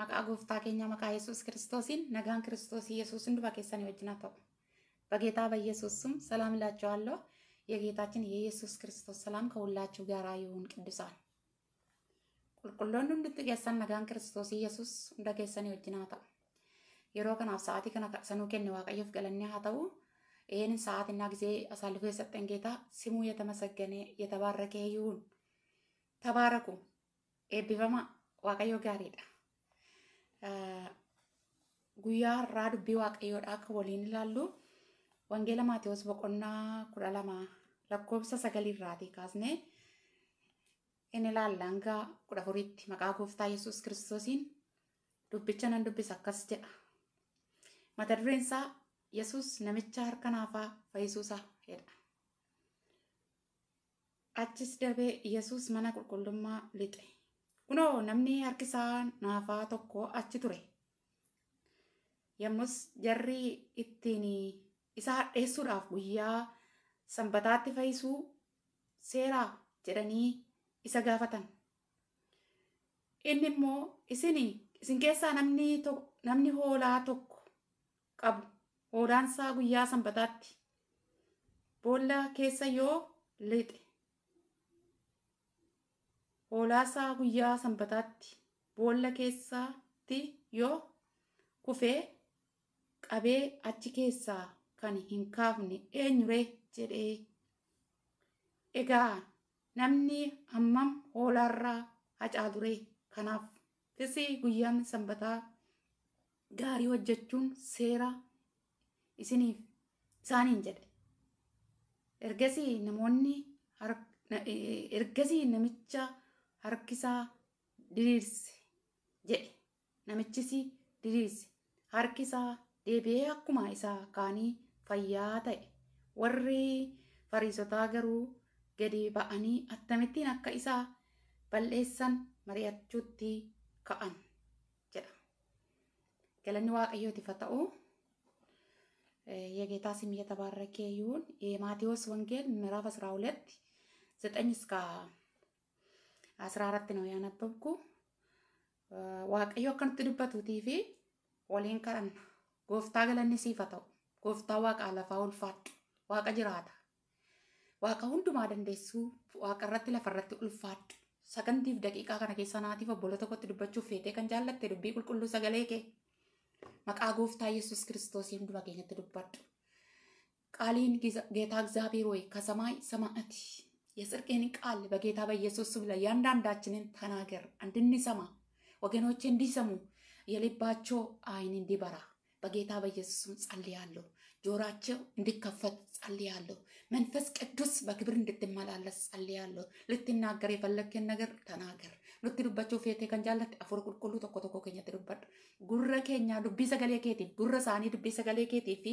maqaa gooftaa keenya maqaa yesuus kiristoosiin nagaan kiristoos ኢየሱስን duba keessanii wajjin haa ta'u በጌታ በኢየሱስ ስም ሰላም እላችኋለሁ። የጌታችን የኢየሱስ ክርስቶስ ሰላም ከሁላችሁ ጋር ይሁን። ቅዱሳን qulqulloonni hundi keessan nagaan kiristoos yesus hunda keessanii wajjin haa ta'u. Yeroo kanaaf sa'aatii kana sanuu kenne Waaqayyoof galannee haa ta'u. ይህንን ሰዓትና ጊዜ አሳልፎ የሰጠን ጌታ ስሙ የተመሰገነ የተባረከ ይሁን። ተባረኩ። ኤቢበማ ዋቀዮ ጋሪዳ guyyaa har'aa dubbii waaqayyoodhaa akka waliin ilaallu wangeela maatiyoos boqonnaa kudha lama lakkoobsa sagaliirraatii kaasnee in ilaallaan gaa kudha furiitti maqaa gooftaa yesus kiristoosiin dubbicha nan dubbisa akkas jedha. Mata dureen isaa yesus namicha harkanaafaa naafaa fayyisuusaa Achis dabee yesus mana qulqullummaa lixe. Kunoo namni harkisaa naafaa tokko achi ture. Yommus jarri ittiin isa hadheessuudhaaf guyyaa sanbataatti fayyisuu seeraa jedhanii isa gaafatan. Inni immoo isin isin keessaa namni hoolaa tokko qabu hoolaansaa guyyaa sanbataatti boolla keessa yoo lixe hoolaasaa guyyaa sanbataatti boolla keessatti yoo kufee qabee achi keessaa kan hin kaafne eenyure jedhee. Egaa namni irraa hoolaarraa hacaature kanaaf fisi guyyaan sanbataa gaarii hojjechuun seera isiniif isaaniin jedhe. Ergasii namoonni e- e- ergasii namicha harkisaa diriirse jedhe namichis harki harkisaa deebi'ee akkuma isaa kaanii fayyaa ta'e warri fariisotaa garuu gadi ba'anii attamittiin akka isaa bal'eessan mari'achuutti ka'an jedha galanni waaqayyootiif haa ta'u. የጌታ ስም እየተባረከ ይሁን። የማቴዎስ ወንጌል ምዕራፍ 12 9 አስራ አራት ነው ያነበብኩ ዋቀዮ ከንት ድበቱ ቲቪ ወሊን ከን ጎፍታ ገለኒ ሲፈተው ጎፍታ ዋቃ ለፋ ኡልፋት ዋቀ ጅራታ ዋቀ ሁንዱማ ደንደሱ ዋቀ ረት ለፈረት ኡልፋት ሰከንቲፍ ደቂቃ ከነ ከሰናቲ ፈቦለተ ኮት ድበቹ ፌቴ ከን ጃለተ ቁልቁሉ ሰገለከ መቃ ጎፍታ ኢየሱስ ክርስቶስ ይንዱ ባገኘት ድበት ቃሊን ጌታ እግዚአብሔር ወይ ከሰማይ ሰማዕት የጽድቅህን ቃል በጌታ በኢየሱስ ስም ላይ ያንዳንዳችንን ተናገር እንድንሰማ ወገኖች እንዲሰሙ የልባቸው አይን እንዲበራ በጌታ በኢየሱስ ስም ጸልያለሁ። ጆራቸው እንዲከፈት ጸልያለሁ። መንፈስ ቅዱስ በክብር እንድትመላለስ ጸልያለሁ። ልትናገር የፈለግህን ነገር ተናገር። ልትዱበቸው ፌቴ ከንጃለ አፎር ቁልቁሉ ተኮ ተኮ ከኛ ትዱበት ጉረ ኬኛ ዱቢ ሰገሌ ኬቲ ጉረ ሳኒ ዱቢ ሰገሌ keetii fi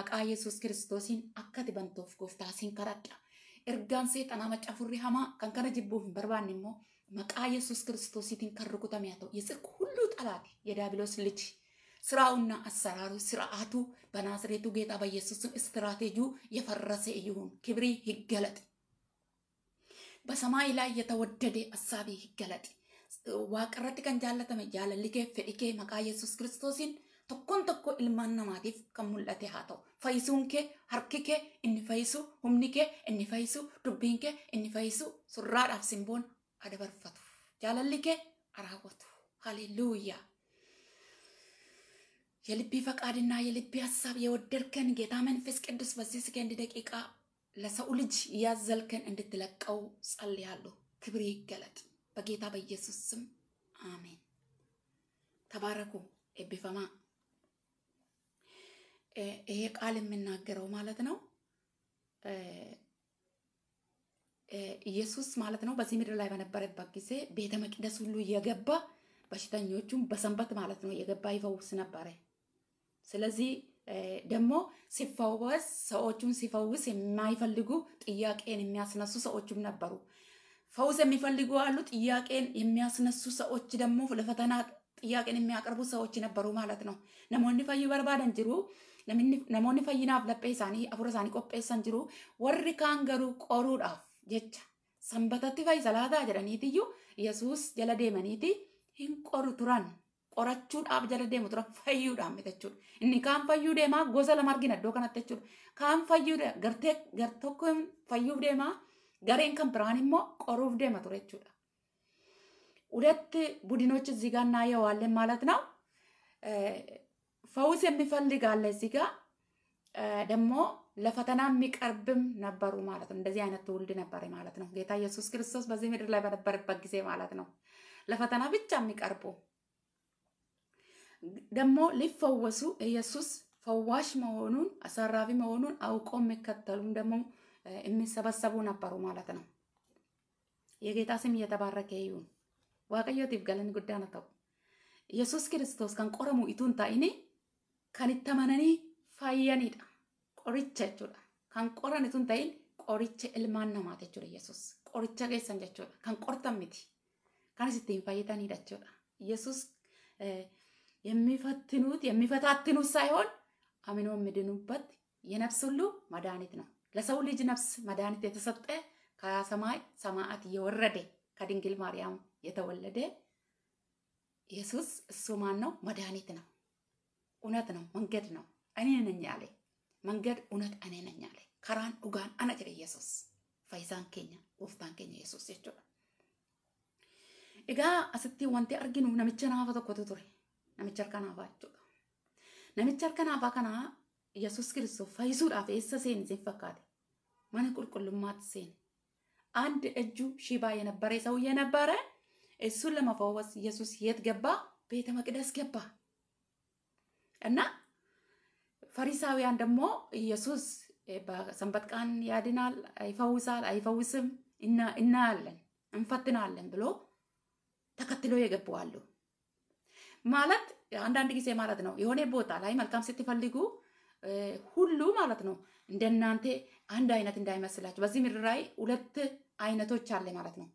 maqaa yesus kiristoosiin akka dibantuuf gooftaa ergaan seexanaa macaafurri hamaa kan kana jibbuuf hin immoo maqaa Yesuus Kiristoosiitiin kan rukutame haa ta'u yesirku hulluu xalaati የዲያብሎስ ልጅ ስራውና አሰራሩ ስርዓቱ በናዝሬቱ ጌታ በኢየሱስም ስትራቴጂው የፈረሰ ይሁን። ክብሪ ይገለጥ። በሰማይ ላይ የተወደደ ሀሳቢ ይገለጥ። waaqarratti kan jaalatame jaalalli kee fedhi kee maqaa yesus kiristoosin tokkoon tokko ilmaan namaatiif kan mul'ate haa ta'u. Fayyisuun kee, harki kee, inni fayyisu, humni kee, inni fayyisu, dubbiin kee, inni fayyisu, surraadhaaf simboon adabarfatu. Jaalalli kee araawwatu. Yalibbii yalibbii yoo የልቢ geetaa manfis qiddus የወደድከን ጌታ daqiiqaa lasa ulij ሰከንድ kan inni itti laqqa'u እንድትለቀው ጸልያለሁ። kibirii galate bageetaa bayyeessus sim አሜን። Tabaarakuu eebbifamaa. ይሄ ቃል የምናገረው ማለት ነው ኢየሱስ ማለት ነው በዚህ ምድር ላይ በነበረበት ጊዜ ቤተ መቅደስ ሁሉ እየገባ በሽተኞቹም በሰንበት ማለት ነው እየገባ ይፈውስ ነበረ። ስለዚህ ደግሞ ሲፈወስ ሰዎቹን ሲፈውስ የማይፈልጉ ጥያቄን የሚያስነሱ ሰዎችም ነበሩ። ፈውስ የሚፈልጉ አሉ፣ ጥያቄን የሚያስነሱ ሰዎች ደግሞ ለፈተና ጥያቄን የሚያቀርቡ ሰዎች ነበሩ ማለት ነው። ነሞኒ ፈዩ በርባደን ጅሩ namoonni fayyinaaf laphee isaanii afur isaanii qopheessan jiru warri kaan garuu qoruudhaaf jecha sanbatatti fayyisalaataa jedhaniitiyyuu yesuus jala deemaniiti hin qoru turan qorachuudhaaf jala deemu turan fayyuudhaan bitachuudha. Inni kaan fayyuu deemaa gosa lama argina iddoo kanatti jechuudha. Kaan fayyuu gartee fayyuuf deemaa gareen kan biraan immoo qoruuf deema ture jechuudha. Udatti budinochi ziganaa yoo waalleen maalat naa eh, ፈውስ የሚፈልግ አለ እዚህ ጋር ደግሞ ለፈተና የሚቀርብም ነበሩ ማለት ነው። እንደዚህ አይነት ትውልድ ነበር ማለት ነው። ጌታ ኢየሱስ ክርስቶስ በዚህ ምድር ላይ በነበረበት ጊዜ ማለት ነው። ለፈተና ብቻ የሚቀርቡ ደግሞ ሊፈወሱ ኢየሱስ ፈዋሽ መሆኑን አሰራቢ መሆኑን አውቆ የሚከተሉም ደግሞ የሚሰበሰቡ ነበሩ ማለት ነው። የጌታ ስም እየተባረከ ይሁን። ዋቀዮት ይብገልን ጉዳነ ነተው ኢየሱስ ክርስቶስ ከንቆረሙ ኢቱን ታይኔ kan itti amananii faayanidha. Qoricha jechuudha. Kan qoran sun ta'in qoricha ilmaan namaati jechuudha Yesuus. Qoricha keessan jechuudha. Kan qortan miti. Kanas ittiin fayyatanidha jechuudha. Yesuus የሚፈትኑት የሚፈታትኑት ሳይሆን አምኖ የሚድኑበት የነፍስ ሁሉ መድኃኒት ነው። ለሰው ልጅ ነፍስ መድኃኒት የተሰጠ ከሰማይ ሰማዕት የወረደ ከድንግል ማርያም የተወለደ ኢየሱስ እሱ Yesuus ነው? መድኃኒት እውነት ነው፣ መንገድ ነው። እኔ ነኝ መንገድ እውነት እኔ ነኝ ከራን ኡጋን አነጭ ኢየሱስ ፈይዛን ኬኛ ወፍታን ኬኛ ኢየሱስ ይቾ እጋ አስቲ ወንቲ አርጊኑ ነምቸ ናፋ ተኮ ተቱሪ ነምቸ አርካ ናፋ ይቾ ነምቸ አርካ ኢየሱስ ክርስቶስ ፈይዙ ዳፈ እሰሴን ዘፈካት ማነ ቁልቁልማት ሴን አንድ እጁ ሺባ የነበረ ሰው የነበረ እሱን ለመፈወስ ኢየሱስ የት ገባ? ቤተ መቅደስ ገባ። እና ፈሪሳውያን ደግሞ ኢየሱስ በሰንበት ቀን ያድናል፣ ይፈውሳል፣ አይፈውስም እናያለን፣ እንፈትናለን ብሎ ተከትሎ የገቡ ማለት አንዳንድ ጊዜ ማለት ነው የሆነ ቦታ ላይ መልካም ስትፈልጉ ሁሉ ማለት ነው እንደናንተ አንድ አይነት እንዳይመስላችሁ። በዚህ ምድር ላይ ሁለት አይነቶች አለ ማለት ነው።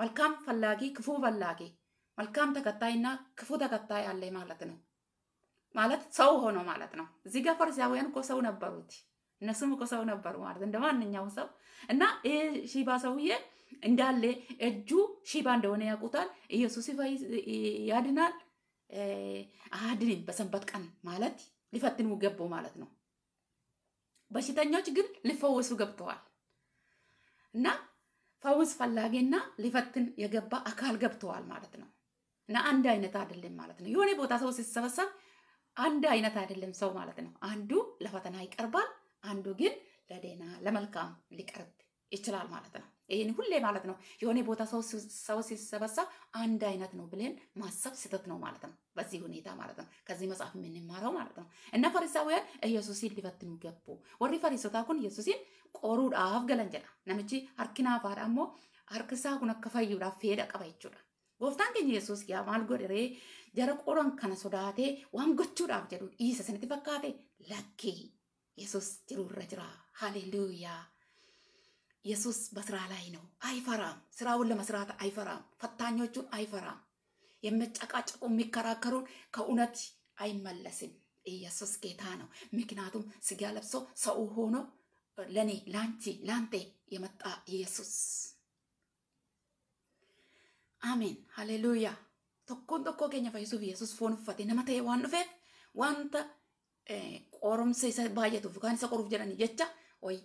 መልካም ፈላጊ፣ ክፉ ፈላጊ፣ መልካም ተከታይና ክፉ ተከታይ አለ ማለት ነው። ማለት ሰው ሆኖ ማለት ነው። እዚህ ጋር ፈሪሳውያን እኮ ሰው ነበሩት፣ እነሱም እኮ ሰው ነበሩ ማለት እንደ ማንኛው ሰው እና ይሄ ሺባ ሰውዬ እንዳለ እጁ ሺባ እንደሆነ ያውቁታል። ኢየሱስ ያድናል አድንም በሰንበት ቀን ማለት ሊፈትኑ ገቡ ማለት ነው። በሽተኞች ግን ሊፈወሱ ገብተዋል እና ፈውስ ፈላጊና ሊፈትን የገባ አካል ገብተዋል ማለት ነው እና አንድ አይነት አይደለም ማለት ነው። የሆነ ቦታ ሰው ሲሰበሰብ አንድ አይነት አይደለም ሰው ማለት ነው። አንዱ ለፈተና ይቀርባል፣ አንዱ ግን ለደህና ለመልካም ሊቀርብ ይችላል ማለት ነው። ይህን ሁሌ ማለት ነው የሆነ ቦታ ሰው ሲሰበሰብ አንድ አይነት ነው ብለን ማሰብ ስህተት ነው ማለት ነው። በዚህ ሁኔታ ማለት ነው ከዚህ መጽሐፍ የምንማረው ማለት ነው። እና ፈሪሳውያን ኢየሱስን ሊፈትኑ ገቡ። ወሪ ፈሪሶታ ኩን ኢየሱስን ቆሩ ገለን ጀዳ ነምቺ ሀርኪናፋ ደሞ ሀርክሳ ኩነ ከፈዩዳፍ ፌደ ቀባ ይችላል ጎፍታን ከኝ ኢየሱስ ያ ማል Jara qoraan kana sodaatee waan gochuudhaaf jedhu dhiisa sanatti fakkaate lakkii Yesuus jiruurra jira. Haleluuyaa. የሱስ በስራ ላይ ነው። አይፈራም። ስራውን ለመስራት አይፈራም። ፈታኞቹን አይፈራም። የሚጨቃጨቁ የሚከራከሩን ከእውነት አይመለስም። ኢየሱስ ጌታ ነው። ምክንያቱም ስጋ ለብሶ ሰው ሆኖ ለኔ ላንቺ ላንቴ የመጣ ኢየሱስ። አሜን ሃሌሉያ። tokkoon tokkoo keenya fayyisuuf Yesuus foon uffatee nama ta'e waan dhufeef wanta qoromsa isa baay'atuuf yookaan isa qoruuf jedhanii jecha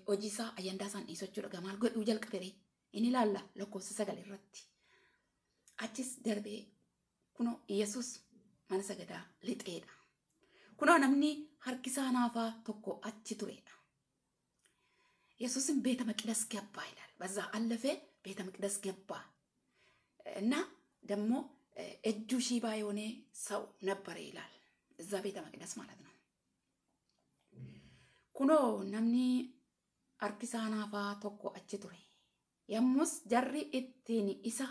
hojii isaa ayyandaa isaan dhiisuu jechuudha. Gamaal godhuu jalqabe inni ilaalla lakkoofsa sagal irratti. Achis darbee kunoo Yesuus mana sagadaa lixeedha. Kunoo namni harki isaa naafaa tokko achi tureedha. Yesuusin beeta maqdas gabbaa ilaale. Bazaa allafee beeta maqdas gabbaa. እና dammoo Ejjuu ishii baay'oon sa'u nabbaree ilaal Zabeetama qilleensis maalaa ta'an. Kunoo namni harki tokko achi ture. Yammus jarri ittiin isa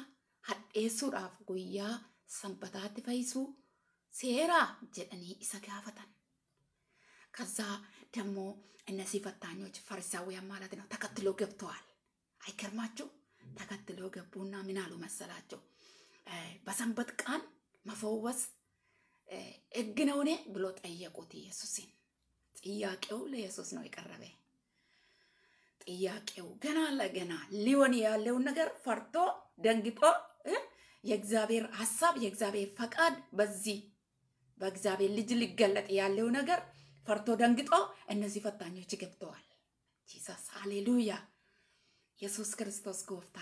hadheessuudhaaf guyyaa sabbataatti fayyisuu seeraa jedhanii isa gaafatan. Kanaaf dammoo inni asiif attaan yoo jiru. Farsaawwan maalaa ta'e Takkaatti loogabtoo al. Haykir maachuu? በሰንበት ቀን መፈወስ ነው ነውን ብሎ ጠየቁት ኢየሱስን። ጥያቄው ለኢየሱስ ነው የቀረበ። ጥያቄው ገና ለገና ሊሆን ያለውን ነገር ፈርቶ ደንግጦ የእግዚአብሔር ሀሳብ የእግዚአብሔር ፈቃድ በዚህ በእግዚአብሔር ልጅ ሊገለጥ ያለው ነገር ፈርቶ ደንግጦ እነዚህ ፈታኞች ገብተዋል። ጂሰስ ሃሌሉያ! ኢየሱስ ክርስቶስ ጎፍታ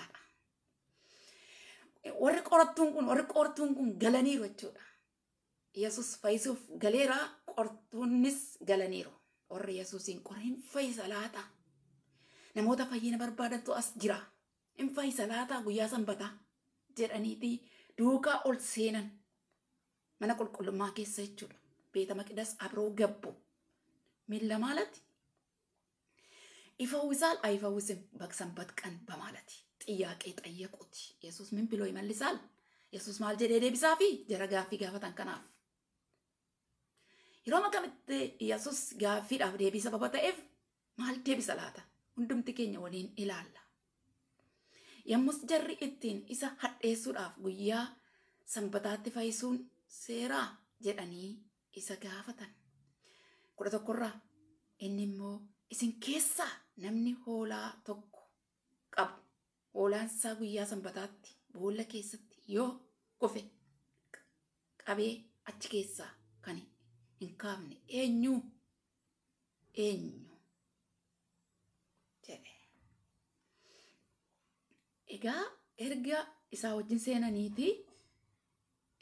warri qorattuun kun warri qortuun kun galaniiru jechuudha. Yesus fayyisuuf galeera qortuunis galaniiru. Warri Yesuusiin qora hin fayyisa laata. Namoota fayyina barbaadantu as jira. Hin fayyisa laata guyyaa sanbataa jedhaniiti duukaa ol seenan mana qulqullummaa keessa jechuudha. Beeta maqidas abroo gabbu. Miila maalati? Ifawwisaal ayifawwisim baqsan batqan ba maalati? ጥያቄ ጠየቁት። Yesuus ምን ብሎ ይመልሳል? yesuus maal jedhee deebisaa fi jara gaaffii gaafatan kanaaf. Yeroo akkamitti Yesuus gaaffiidhaaf deebii sababa ta'eef maal deebisa laata? Hundumti keenya waliin ilaalla. Yommus jarri ittiin isa hadheessuudhaaf guyyaa sanbataatti fayyisuun seeraa jedhanii isa gaafatan. Kudha tokkorraa inni immoo isin keessaa namni hoolaa tokko qabu olaansaa guyyaa sanbataatti boolla keessatti yoo kofe qabee achi keessaa kan hin kaafne eenyu eenyu jedhe. Egaa erga isaa wajjin seenaniiti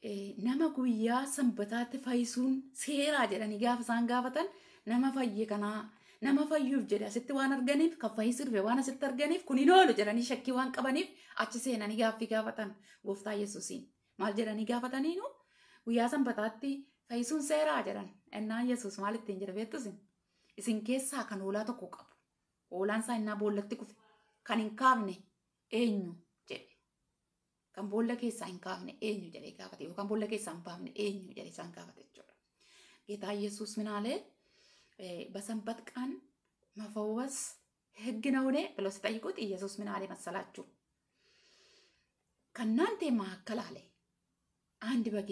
e, nama guyyaa sanbataatti fayyisuun seeraa jedhanii gaafa isaan gaafatan nama fayye kanaa nama fayyuuf jedhe asitti waan arganiif kan fayyii sirbe waan asitti arganiif kun hin oolu jedhanii shakkii waan qabaniif achi seenanii gaaffii gaafatan gooftaa yesuusiin maal jedhanii gaafataniinu guyyaa sanbataatti fayyisuun seeraa jedhan ennaan yesus maal ittiin jedhe beektusin isin keessaa kan hoolaa tokko qabu hoolaan isaa innaa boollatti kufe kan hin kaafne eenyu jedhe kan boolla keessaa hin kaafne eenyu jedhe gaafate yookaan boolla keessaa hin baafne eenyu jedhe isaan gaafate jechuudha. በሰንበት ቀን መፈወስ ህግ ነውን ብሎ ሲጠይቁት ኢየሱስ ምን አለ መሰላችሁ? ከእናንተ መካከል አለ አንድ በግ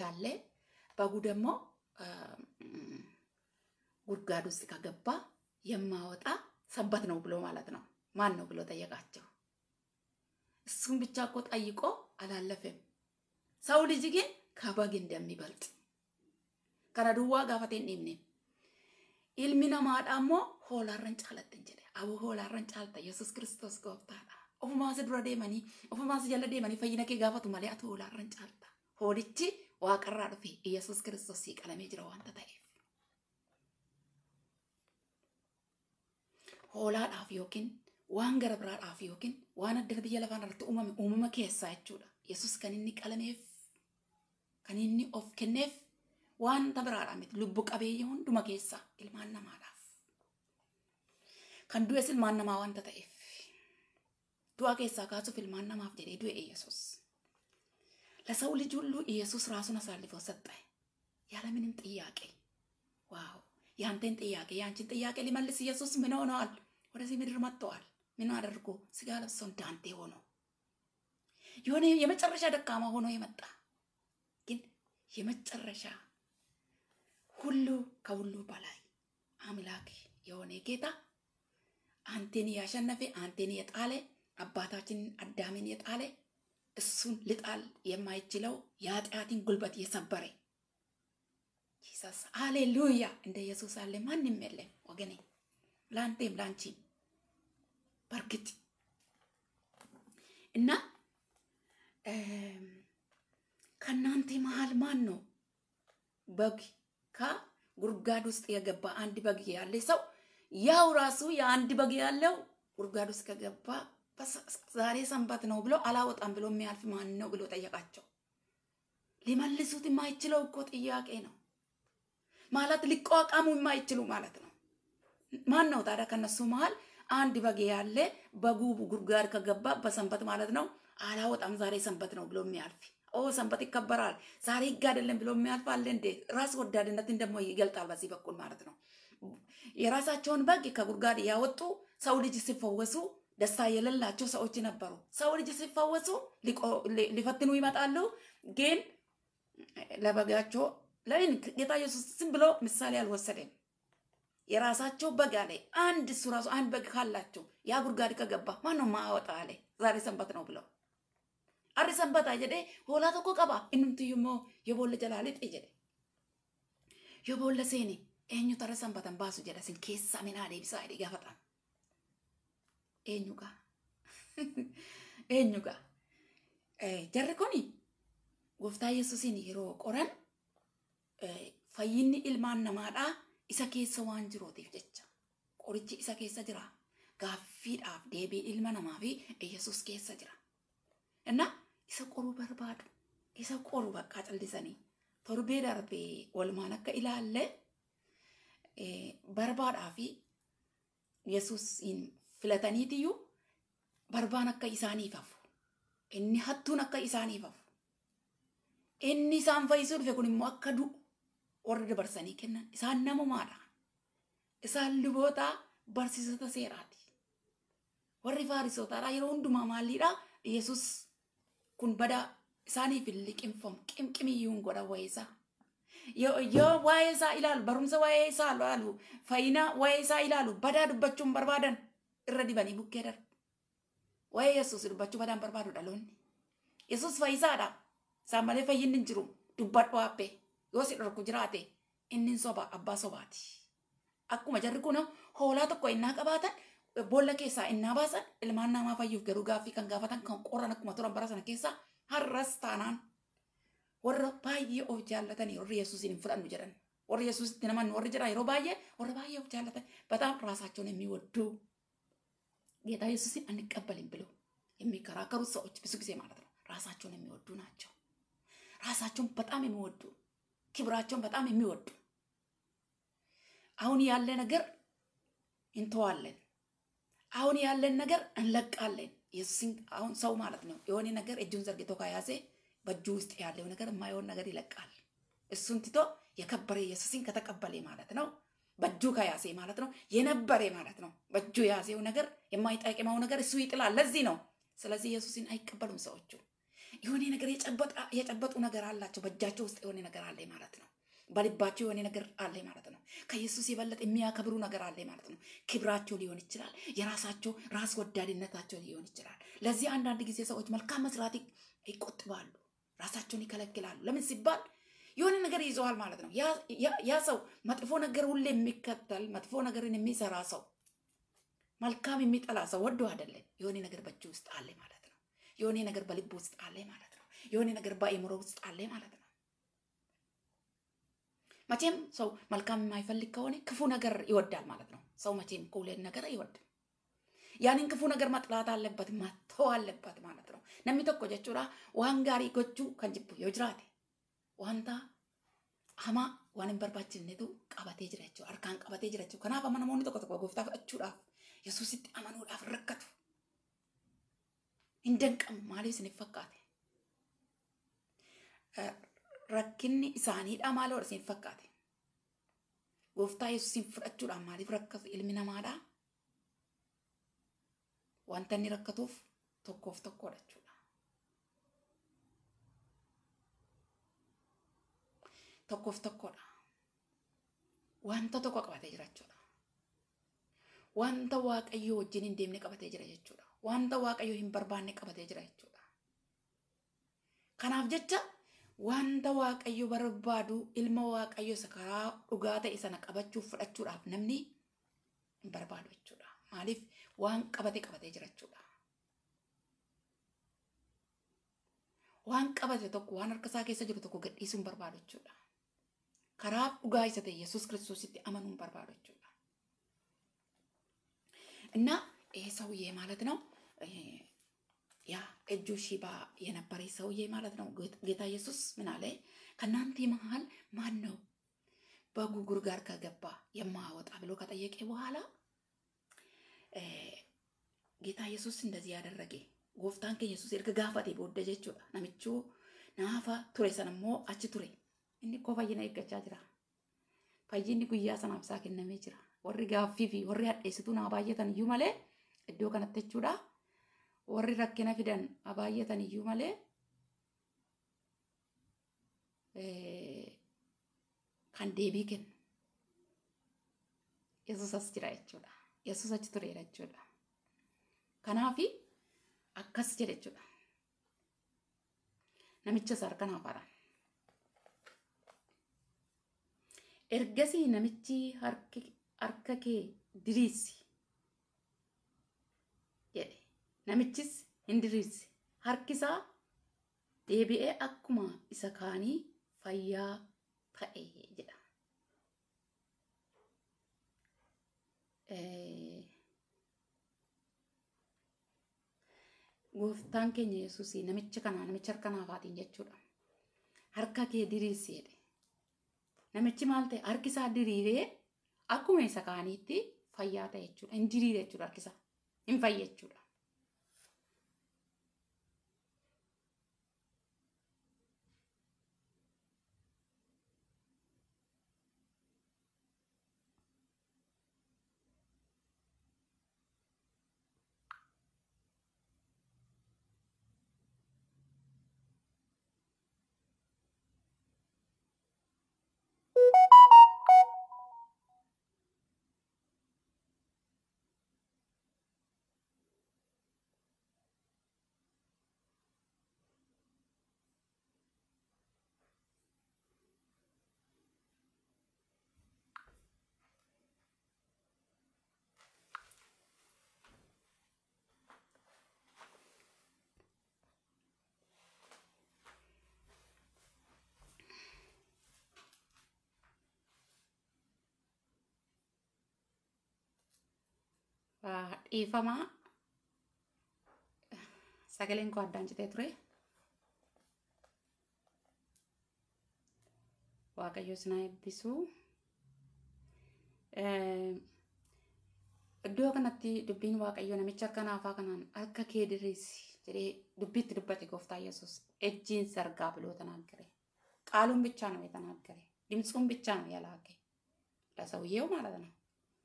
ያለ በጉ ደግሞ ጉድጓድ ውስጥ ከገባ የማወጣ ሰንበት ነው ብሎ ማለት ነው። ማን ነው ብሎ ጠየቃቸው። እሱም ብቻ እኮ ጠይቆ አላለፈም። ሰው ልጅ ግን ከበግ እንደሚበልጥ ከረድዋ ጋፈቴን ኔምኔም Ilmi namaadhaa immoo hoolaarran caalatti hin jedhe. Aboo hoolaarran caalta Yesuus Kiristoos gooftaadha. Ofumaas dura deemanii, ofumaas jala deemanii fayyina kee gaafatu malee ati hoolaarran caalta. Hoolichi waaqarraa dhufee Yesuus Kiristoos sii qalamee jira waanta ta'eef. dhaaf yookiin waan gara biraa dhaaf yookiin waan adda biyya lafaan irratti uumame uumama keessaa jechuudha. Yesuus kan inni qalameef, kan inni of kenneef wanta biraadha miti lubbu qabeeyyi hunduma keessa ilmaan namaadhaaf kan du'es ilmaan namaa wanta ta'eef du'a keessaa kaasuuf ilmaan namaaf jedhee du'e Iyesuus. ለሰው ልጅ ሁሉ ኢየሱስ ራሱን አሳልፎ ሰጠ ያለምንም ጥያቄ። ዋው! ያንተን ጥያቄ ያንቺን ጥያቄ ሊመልስ ኢየሱስ ምን ሆነዋል? ወደዚህ ምድር መጥተዋል። ምን አድርጎ ስጋ ለብሶ እንዳንተ ሆኖ የሆነ የመጨረሻ ደካማ ሆኖ የመጣ ግን የመጨረሻ ሁሉ ከሁሉ በላይ አምላክ የሆነ ጌታ አንቴን ያሸነፈ አንቴን የጣለ አባታችንን አዳምን የጣለ እሱን ልጣል የማይችለው የኃጢአትን ጉልበት የሰበረ ጂሰስ አሌሉያ። እንደ ኢየሱስ አለ ማንም የለም ወገኔ፣ ለአንቴም ለአንቺ በርግጥ እና ከእናንተ መሀል ማን ነው በግ ጉርጓድ ውስጥ የገባ አንድ በግ ያለ ሰው ያው ራሱ የአንድ በግ ያለው ጉርጋድ ውስጥ ከገባ ዛሬ ሰንበት ነው ብሎ አላወጣም ብሎ የሚያልፍ ማን ነው ብሎ ጠየቃቸው። ሊመልሱት የማይችለው እኮ ጥያቄ ነው ማለት ሊቋቋሙ የማይችሉ ማለት ነው። ማን ነው ታዲያ ከነሱ መሀል አንድ በግ ያለ በጉ ጉርጋድ ከገባ በሰንበት ማለት ነው አላወጣም ዛሬ ሰንበት ነው ብሎ የሚያልፍ ኦ ሰንበት ይከበራል፣ ዛሬ ህግ አይደለም ብሎ የሚያልፍ እንዴ? ራስ ወዳድነትን ደግሞ ይገልጣል በዚህ በኩል ማለት ነው። የራሳቸውን በግ ከጉድጓድ ያወጡ ሰው ልጅ ሲፈወሱ ደስታ የሌላቸው ሰዎች ነበሩ። ሰው ልጅ ሲፈወሱ ሊፈትኑ ይመጣሉ፣ ግን ለበጋቸው ለምን ጌታ ኢየሱስ ዝም ብሎ ምሳሌ አልወሰደም። የራሳቸው በግ አለ። አንድ እሱ ራሱ አንድ በግ ካላቸው ያ ጉድጓድ ከገባ ማነው ማወጣ አለ። ዛሬ ሰንበት ነው ብለው Harri sanbataa jedhee hoolaa tokko qaba. Innumti immoo yoo boolla jalaa jedhe. Yoo boolla seeni eenyutu harri sanbatan baasu jedha keessa keessaa minaa deebisaa jedhee gaafatan. Eenyugaa? Eenyugaa? Jarri kuni gooftaa Yesuusiin yeroo qoran fayyinni ilmaan namaadhaa isa keessa waan jirootiif jecha. Qorichi isa keessa jiraa Gaaffiidhaaf deebii ilma namaa fi Yesuus keessa jira. Innaa isa qoruu barbaadu isa qoru bakka callisanii torbee darbee walumaan akka ilaalle barbaadaa fi yesus hin filataniitiyyuu barbaan akka isaaniif hafu inni hattuun akka isaaniif hafu inni isaan fayyisuu dhufe kun immoo akka du'u warra dabarsanii kennan isaan namumaadha isaan luboota barsiisota seeraati warri faarisotaadha yeroo hundumaa maaliidha yesus kun badaa isaaniif hin liqimfamu qimqimiyyuun godha waa'ee isaa. Yoo waa'ee isaa ilaalu barumsa waa'ee isaa ilaalu fayyinaa waa'ee isaa ilaalu badaa dubbachuun barbaadan irra dibanii bukkee darbu. Waa'ee Yesuus dubbachuu badaan barbaadu dhaloonni. Yesuus fayyisaadha. Isaan malee fayyinni hin jiru dubbadhu haphee yoo si dhorku jiraate inni sobaa abbaa sobaati. Akkuma jarri kun hoolaa tokko innaa qabaatan boolla keessaa innaa baasan ilmaan namaa fayyuuf garuu gaaffii kan gaafatan kan qorran akkuma turan bara sana keessaa har'as taanaan warra baay'ee of jaallatanii warri Yesuusin hin fudhannu jedhan. Warri Yesuusitti namoonni warri jiraa yeroo baay'ee warra baay'ee of jaallatan bataan Geetaa hin በጣም ራሳቸውን የሚወዱ ጌታ ኢየሱስን አንቀበልም ብለው gisee ሰዎች ብዙ ጊዜ ማለት ነው ራሳቸውን የሚወዱ ናቸው። ራሳቸውን በጣም የሚወዱ ክብራቸውን በጣም የሚወዱ yaallee nagar hin እንተዋለን። አሁን ያለን ነገር እንለቃለን። አሁን ሰው ማለት ነው የሆነ ነገር እጁን ዘርግቶ ከያዘ በእጁ ውስጥ ያለው ነገር የማይሆን ነገር ይለቃል። እሱን ትቶ የከበረ ኢየሱስን ከተቀበለ ማለት ነው በእጁ ከያዘ ማለት ነው የነበረ ማለት ነው በእጁ የያዘው ነገር የማይጠቅመው ነገር እሱ ይጥላል። ለዚህ ነው ስለዚህ ኢየሱስን አይቀበሉም ሰዎቹ። የሆነ ነገር የጨበጡ ነገር አላቸው፣ በእጃቸው ውስጥ የሆነ ነገር አለ ማለት ነው። በልባቸው የሆነ ነገር አለ ማለት ነው። ከኢየሱስ የበለጠ የሚያከብሩ ነገር አለ ማለት ነው። ክብራቸው ሊሆን ይችላል። የራሳቸው ራስ ወዳድነታቸው ሊሆን ይችላል። ለዚህ አንዳንድ ጊዜ ሰዎች መልካም መስራት ይቆጥባሉ፣ ራሳቸውን ይከለክላሉ። ለምን ሲባል የሆነ ነገር ይዘዋል ማለት ነው። ያ ሰው መጥፎ ነገር ሁሌ የሚከተል መጥፎ ነገርን የሚሰራ ሰው መልካም የሚጠላ ሰው ወዶ አይደለም። የሆነ ነገር በእጅ ውስጥ አለ ማለት ነው። የሆነ ነገር በልብ ውስጥ አለ ማለት ነው። የሆነ ነገር በአእምሮ ውስጥ አለ ማለት ነው። መቼም ሰው መልካም የማይፈልግ ከሆነ ክፉ ነገር ይወዳል ማለት ነው። ሰው መቼም ክፉሌን ነገር አይወድም። ያንን ክፉ ነገር መጥላት አለበት መተው አለበት ማለት ነው። ነሚተኮ ጀቹራ ዋን ጋሪ ከንጅቡ የጅራቴ ዋንታ አማ ዋንን በርባችን ኔቱ ቀበቴ ጅረቸው አርካን ቀበቴ ጅረቸው ከናፍ አመነመውን ተኮ ተኮ ጎፍታ ፈእቹዳፍ የሱስት አመኑዳፍ ረከቱ እንደንቀም ማሌ ስንፈቃቴ rakkinni isaaniidha maaloo siin fakkaate. Gooftaa Yesuusin fudhachuudhaan maaliif rakkatu ilmi namaadhaa? Wanta inni rakkatuuf tokkoof tokko godhachuudha. Tokkoof Wanta tokko qabatee jiraachuudha. Wanta Waaqayyoo wajjin hin deemne qabatee jira jechuudha. Wanta waaqayyo hin barbaanne qabatee jira jechuudha. Kanaaf jecha wanta waaqayyo barbaadu ilma waaqayyo isa karaa dhugaa ta'e sana qabachuuf fudhachuudhaaf namni hin barbaadu jechuudha. Maaliif waan qabate qabatee jirachuudha. Waan qabate tokko waan harka isaa keessa jiru tokko gadhiisuu hin barbaadu jechuudha. Karaa dhugaa isa ta'e Yesuus Kiristoositti amanuu hin barbaadu jechuudha. እና ይሄ እጁ ሺባ የነበረ ሰውዬ ማለት ነው። ጌታ ኢየሱስ ምን አለ? ከእናንተ መሃል ማን ነው በጉጉር ጋር ከገባ የማወጣ ብሎ ከጠየቀ በኋላ ጌታ ኢየሱስ እንደዚህ ያደረገ ጎፍታን ከኢየሱስ ኤርግ ጋፋቴ ቦደ ጀቹ ናምቹ ናፋ ቱሬ ሰነሞ አች ቱሬ እንዲ ኮ ፈይና ይገቻ ጅራ ፈይኒ ጉያ ሰናብሳ ከነሜ ጅራ ወሪ ጋፊፊ ወሪ አደስቱ ና ባየተን ዩ መለ እዶ ከነተቹዳ warri rakkina fidan abaayyatan iyyuu malee kan deebii kennu yesus jira jechuudha. Yesus tureera jechuudha. Kanaaf akkas jedhe jechuudha. Namichas harkan Ergasii namichi harka kee diriisi. Namichis hin diriirse harkisaa deebi'ee akkuma isa kaanii fayyaa ta'e jedha. Gooftaan keenya Yesuus namicha kanaa namicha harka naafaatiin jechuudha. Harka kee diriirsi jedhe. Namichi maal ta'e diriiree akkuma isa kaaniitti fayyaa ta'e jechuudha. Hin diriire jechuudha Hin dhiifamaa sagaleen koo addaan citee ture. Waaqayyo sinaa eebbisuu. Iddoo kanatti dubbiin Waaqayyo namicha akkanaafaa kanaan akka kee diriirsi jedhee dubbiitti dubbate gooftaa Yesuus ejjiin sargaa biloo tanaagare. Qaaluun bichaa nuyi tanaagare. Dimtsuun bichaa nuyi alaage. Lasa uyyee maal atana?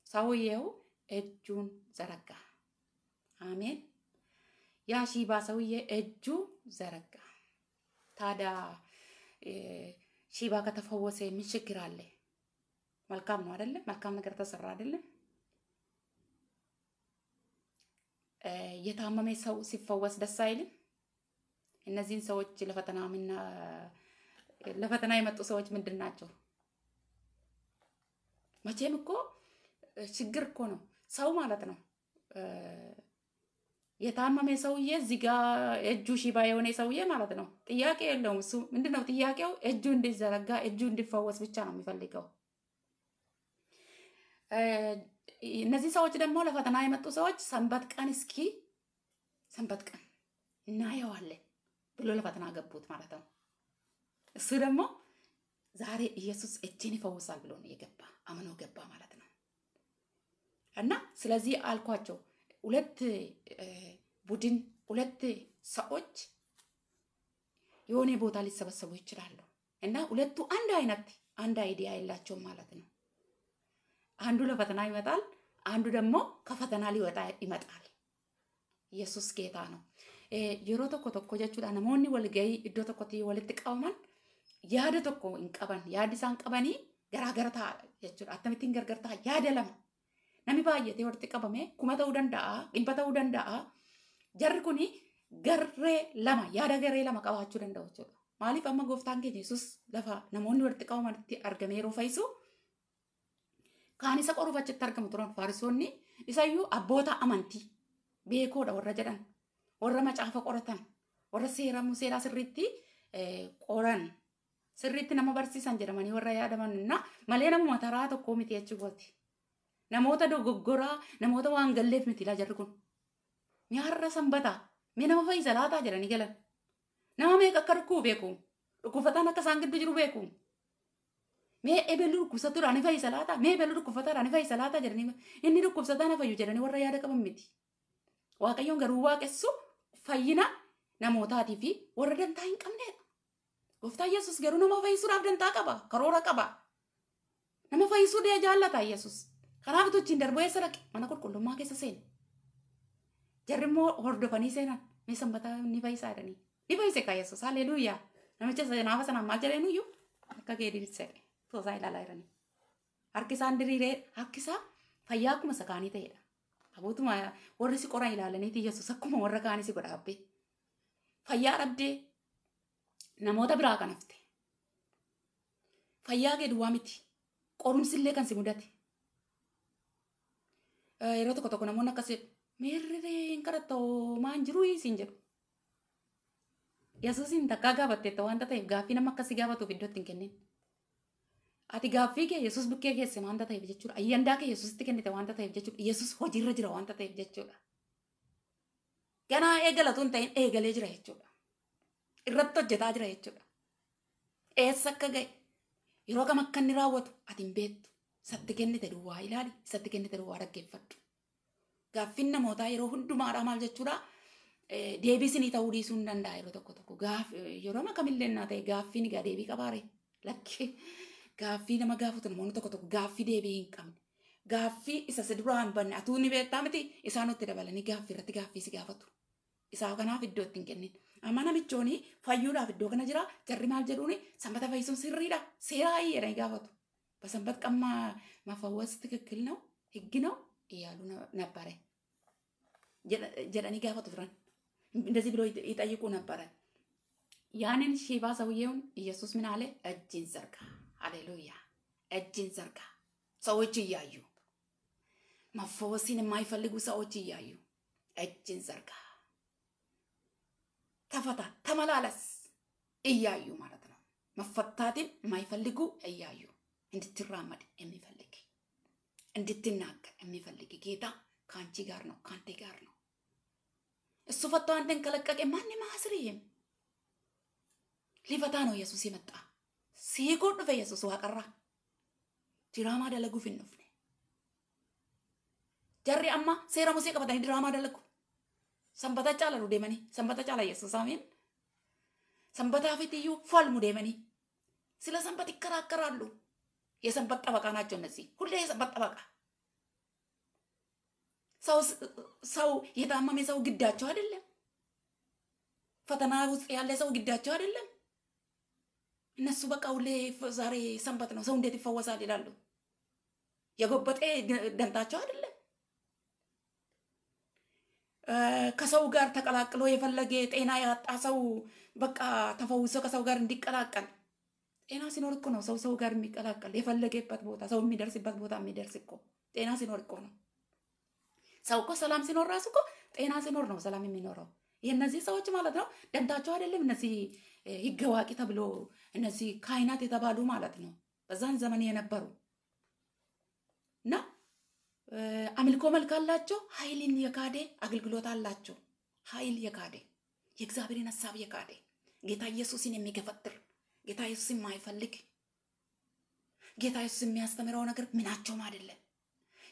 Sa uyyee እጁን ዘረጋ። አሜን። ያ ሺባ ሰውዬ እጁ ዘረጋ። ታዲያ ሺባ ከተፈወሰ ምን ችግር አለ? መልካም ነው አይደለም? መልካም ነገር ተሰራ አይደለም? የታመመ ሰው ሲፈወስ ደስ አይልም? እነዚህን ሰዎች ለፈተና ምና ለፈተና የመጡ ሰዎች ምንድን ናቸው? መቼም እኮ ችግር እኮ ነው። ሰው ማለት ነው። የታመመ ሰውዬ እዚህ ጋ እጁ ሽባ የሆነ ሰውዬ ማለት ነው። ጥያቄ የለውም። እሱ ምንድን ነው ጥያቄው? እጁ እንዲዘረጋ እጁ እንዲፈወስ ብቻ ነው የሚፈልገው። እነዚህ ሰዎች ደግሞ ለፈተና የመጡ ሰዎች ሰንበት ቀን እስኪ ሰንበት ቀን እናየዋለን ብሎ ለፈተና ገቡት ማለት ነው። እሱ ደግሞ ዛሬ ኢየሱስ እጅን ይፈውሳል ብሎ ነው የገባ አምኖ ገባ ማለት ነው። እና ስለዚህ አልኳቸው ሁለት ቡድን ሁለት ሰዎች የሆነ ቦታ ሊሰበሰቡ ይችላሉ እና ሁለቱ አንድ አይነት አንድ አይዲያ የላቸውም ማለት ነው። አንዱ ለፈተና ይመጣል፣ አንዱ ደግሞ ከፈተና ሊወጣ ይመጣል። ኢየሱስ ጌታ ነው። የሮ ተኮ ተኮ ጀችሁዳ ነሞኒ ወልገይ እዶ ተኮ ትይ ወልት ቀውመን ያደ ተኮ እንቀበን ያዲሳን ቀበኒ ገራገርታ ጀችሁ አተምቲን ገርገርታ ያደለማ Nami baay'atee walitti qabame kuma ta'uu danda'a, dhibba ta'uu danda'a. Jarri kunii garree lama, yaada garee lama qabaachuu danda'u jechuudha. Maaliif amma gooftaan keenya Yesuus lafa namoonni walitti qabamanitti argame yeroo fayyisu kaan isa qoruuf achitti argamu turan faarsoonni isayyuu abbootaa amantii beekoodha warra jedhan warra macaafa qoratan warra seera seeraa sirriitti qoran eh, sirriitti nama barsiisan jedhamanii warra yaadaman malee nama mataraa tokkoo miti jechuudha. namoota dogoggoraa namoota waan galleef miti ilaa jarri kun mi sanbataa mi nama fayyisa laataa jedhanii galan nama meeqa akka dhukkuu beeku dhukkufataan akka isaan gidduu jiru beeku mee eebelluu dhukkubsatuudhaa ni fayyisa laataa mee eebelluu dhukkubsataadhaa ni fayyisa laataa jedhanii inni dhukkubsataa nafayyu jedhanii warra yaada qaban miti waaqayyoon garuu waaqessu fayyina namootaatii fi warra dantaa hin qabneedha Gooftaan yesus garuu nama fayyisuudhaaf dantaa qaba karoora qaba nama fayyisuu dee jaallata yesus karaa bituuchiin darboo eessa serak, mana qulqullummaa keessa seene. Jarri immoo hordofanii seenan mee sanbataa ni fayyisaa jedhanii. Ni fayyise kaa yesuus haleluuyaa. Namicha sanaafa sanaan maal jedheen iyyuu akka geedilise toosaa diri re Harki isaan diriiree harki isaa fayyaa akkuma isa Abu tuh mah, orang si qoran tiap yesuus akkuma orang kani si godha abbee. Fayyaa dhabdee namoota biraa kan hafte. Fayyaa geedu waa miti. sille kan si mudate. yeroo tokko tokko namoonni akkasii meerreen qaratoo maan jiru isin jedhu. Yesuusin takkaa gaafatteetta waanta ta'eef gaaffii nama akkasii gaafatuuf iddoo ittiin Ati gaaffii kee Yesuus bukkee keesse waanta ta'eef jechuudha. Iyyandaa kee Yesuusitti kennite waanta ta'eef jechuudha. Yesuus hojiirra jira waanta ta'eef jechuudha. Ganaa eegalatuun ta'in eegalee jira jechuudha. Irratti hojjetaa jira jechuudha. Eessa akka ga'e yeroo kam akka inni raawwatu ati hin beektu. Satti kennite duwwaa ilaali. Satti kennite duwwaa dhaggeeffadhu. Gaaffiin namootaa yeroo hundumaadhaa maal jechuudha deebisinii ta'uu dhiisuu hin danda'a yeroo tokko tokko. Yeroo amma kamillee naa ta'e gaaffiin egaa deebii qabaare lakkee gaaffii nama gaafatu namoonni tokko tokko gaaffii deebii hin qabne. Gaaffii isa si duraan banne atuu ni beektaa miti isaan nutti dabalanii gaaffii irratti gaaffii si gaafatu. Isaa kanaaf iddoo ittiin kennin. Amma namichooni fayyuudhaaf iddoo kana jiraa jarri maal jedhuuni sanbata fayyisuun sirriidha seeraa iyyadhanii gaafatu. በሰንበት ቀን መፈወስ ትክክል ነው፣ ህግ ነው እያሉ ነበረ። ጀለኒ ጋፈት ቱረን እንደዚህ ብሎ ይጠይቁ ነበረ። ያንን ሺባ ሰውየውን ኢየሱስ ምን አለ? እጅን ዘርጋ። አሌሉያ! እጅን ዘርጋ። ሰዎች እያዩ መፈወስን የማይፈልጉ ሰዎች እያዩ እጅን ዘርጋ፣ ተፈታ፣ ተመላለስ እያዩ ማለት ነው። መፈታትን የማይፈልጉ እያዩ እንድትራመድ የሚፈልግ እንድትናገር የሚፈልግ ጌታ ከአንቺ ጋር ነው፣ ከአንተ ጋር ነው። እሱ ፈቶ አንተን ከለቀቀ ማንም አያስርህም። ሊፈታ ነው ኢየሱስ የመጣ ሲጎ ዱፈ ኢየሱስ ዋቀራ ዲራማ ደለጉፍ እንፍነ ጀሪ አማ ሴራ ሙሴ ቀበታኒ ድራማ ደለጉ ሰንበታ ጫላ ዱ ደመኒ ሰንበታ ጫላ ኢየሱስ አሜን ሰንበታ ፊት እዩ ፏልሙ ደመኒ ስለ ሰንበት ይከራከራሉ። የሰንበት ጠበቃ ናቸው። እነዚህ ሁሌ የሰንበት ጠበቃ ሰው የታመመ ሰው ግዳቸው አይደለም። ፈተና ውስጥ ያለ ሰው ግዳቸው አይደለም። እነሱ በቃ ሁሌ ዛሬ ሰንበት ነው፣ ሰው እንዴት ይፈወሳል ይላሉ። የጎበጤ ደንታቸው አይደለም። ከሰው ጋር ተቀላቅሎ የፈለገ ጤና ያጣ ሰው በቃ ተፈውሶ ከሰው ጋር እንዲቀላቀል ጤና ሲኖር እኮ ነው ሰው ሰው ጋር የሚቀላቀል የፈለገበት ቦታ ሰው የሚደርስበት ቦታ የሚደርስ እኮ ጤና ሲኖር እኮ ነው። ሰው እኮ ሰላም ሲኖር ራሱ እኮ ጤና ሲኖር ነው ሰላም የሚኖረው። የእነዚህ ሰዎች ማለት ነው ደንታቸው አይደለም። እነዚህ ህግ አዋቂ ተብሎ እነዚህ ካህናት የተባሉ ማለት ነው በዛን ዘመን የነበሩ እና አምልኮ መልክ አላቸው። ኃይልን የካደ አገልግሎት አላቸው። ኃይል የካደ የእግዚአብሔርን ሀሳብ የካደ ጌታ ኢየሱስን የሚገፈትር ጌታ ኢየሱስ የማይፈልግ ጌታ ኢየሱስ የሚያስተምረው ነገር ምናቸውም አይደለም።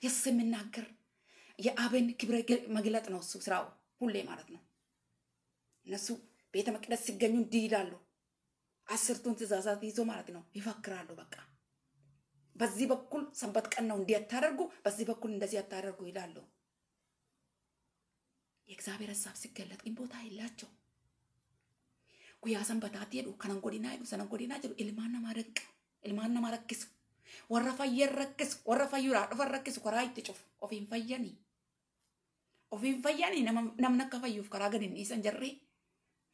ኢየሱስ የሚናገር የአብን ክብረ መግለጥ ነው እሱ ስራው ሁሌ ማለት ነው። እነሱ ቤተ መቅደስ ሲገኙ እንዲህ ይላሉ። አስርቱን ትእዛዛት ይዞ ማለት ነው ይፈክራሉ። በቃ በዚህ በኩል ሰንበት ቀን ነው እንዲህ አታደርጉ፣ በዚህ በኩል እንደዚህ አታደርጉ ይላሉ። የእግዚአብሔር ሀሳብ ሲገለጥ ግን ቦታ የላቸው። guyyaa sanbataatii jedhu kanan godinaa jedhu sanan godinaa jedhu ilmaan namaa danqa ilmaan namaa rakkisu warra fayyan rakkisu warra fayyuudhaa dhufan rakkisu karaa itti cufu ofiin fayyanii ofiin fayyanii namni akka fayyuuf karaa gadi hin dhiisan jarree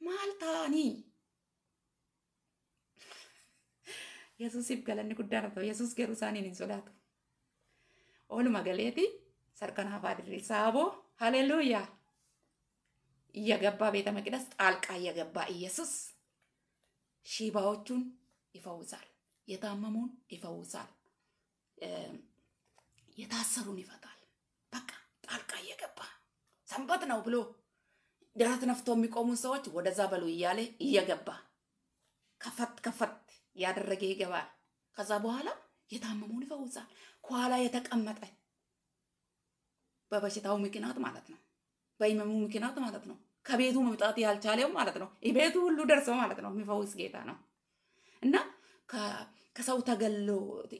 maal ta'anii Yesuusiif galanni guddaan ta'u Yesuus garuu isaaniin hin sodaatu. Ooluma galeeti sarkanaa dirree saaboo haleluuyaa. እየገባ ቤተ መቅደስ ጣልቃ እየገባ ኢየሱስ ሺባዎቹን ይፈውሳል፣ የታመሙን ይፈውሳል፣ የታሰሩን ይፈታል። በቃ ጣልቃ እየገባ ሰንበት ነው ብሎ ደረት ነፍቶ የሚቆሙ ሰዎች ወደዛ በሉ እያለ እየገባ ከፈት ከፈት ያደረገ ይገባል። ከዛ በኋላ የታመሙን ይፈውሳል። ከኋላ የተቀመጠ በበሽታው ምክንያት ማለት ነው በህመሙ ምክንያት ማለት ነው። ከቤቱ መምጣት ያልቻለው ማለት ነው። የቤቱ ሁሉ ደርሶ ማለት ነው። የሚፈውስ ጌታ ነው እና ከሰው ተገሎ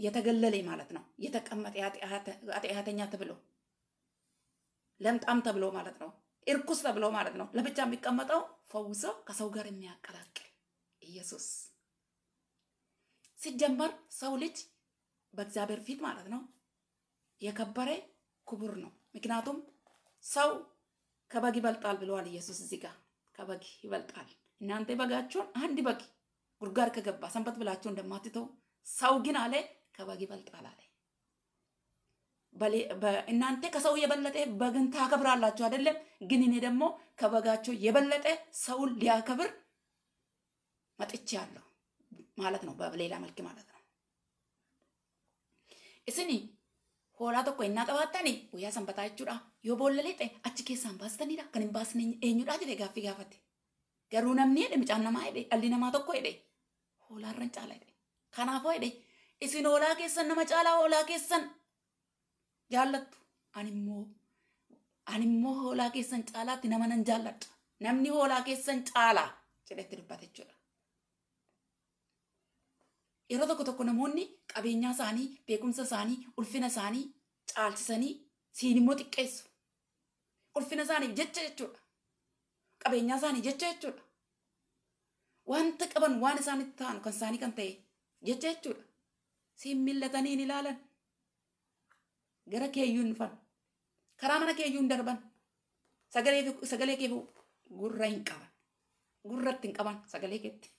የተገለለ ማለት ነው። የተቀመጠ ኃጢአተኛ ተብሎ ለምጣም ተብሎ ማለት ነው። እርኩስ ተብሎ ማለት ነው። ለብቻ የሚቀመጠው ፈውሶ ከሰው ጋር የሚያቀላቅል ኢየሱስ ሲጀመር ሰው ልጅ በእግዚአብሔር ፊት ማለት ነው የከበረ ክቡር ነው። ምክንያቱም ሰው ከበግ ይበልጣል ብለዋል ኢየሱስ እዚህ ጋር ከበግ ይበልጣል። እናንተ በጋችሁን አንድ በግ ጉድጓድ ከገባ ሰንበት ብላችሁ እንደማትተው ሰው ግን አለ ከበግ ይበልጣል አለ። እናንተ ከሰው የበለጠ በግን ታከብራላችሁ አይደለም? ግን እኔ ደግሞ ከበጋቸው የበለጠ ሰውን ሊያከብር መጥቻለሁ ማለት ነው። በሌላ መልክ ማለት ነው እስኒ hoolaa tokko ennaa qabaattani guyyaa sanbataa jechuudha yoo boolla lixe achi keessaan baastanidha kan hin baasne eenyudhaa jedhee gaaffii gaafate garuu namni hidhe mucaan namaa hidhe dhalli namaa tokko hidhe jedhe hoolaarran caala hidhe kanaafoo hidhe isin hoolaa keessan nama caalaa hoolaa keessan jaallattu animmoo animmoo hoolaa keessan caalaatti nama nan jaalladha namni hoolaa keessan caalaa jedhetti dubbate jechuudha. yeroo tokko tokko namoonni qabeenyaa isaanii, beekumsa isaanii, ulfina isaanii caalchisanii siin immoo xiqqeessu. Ulfina isaaniif jecha jechuudha. Qabeenyaa isaanii jecha jechuudha. Wanta qaban waan isaanitti ta'an kan isaanii kan ta'e jecha jechuudha. Siin millatanii ni ilaalan. Gara keeyyuu hin dhufan. Karaa mana keeyyuu hin darban. Sagalee keefu gurra hin qaban. Gurratti hin qaban sagalee keetti.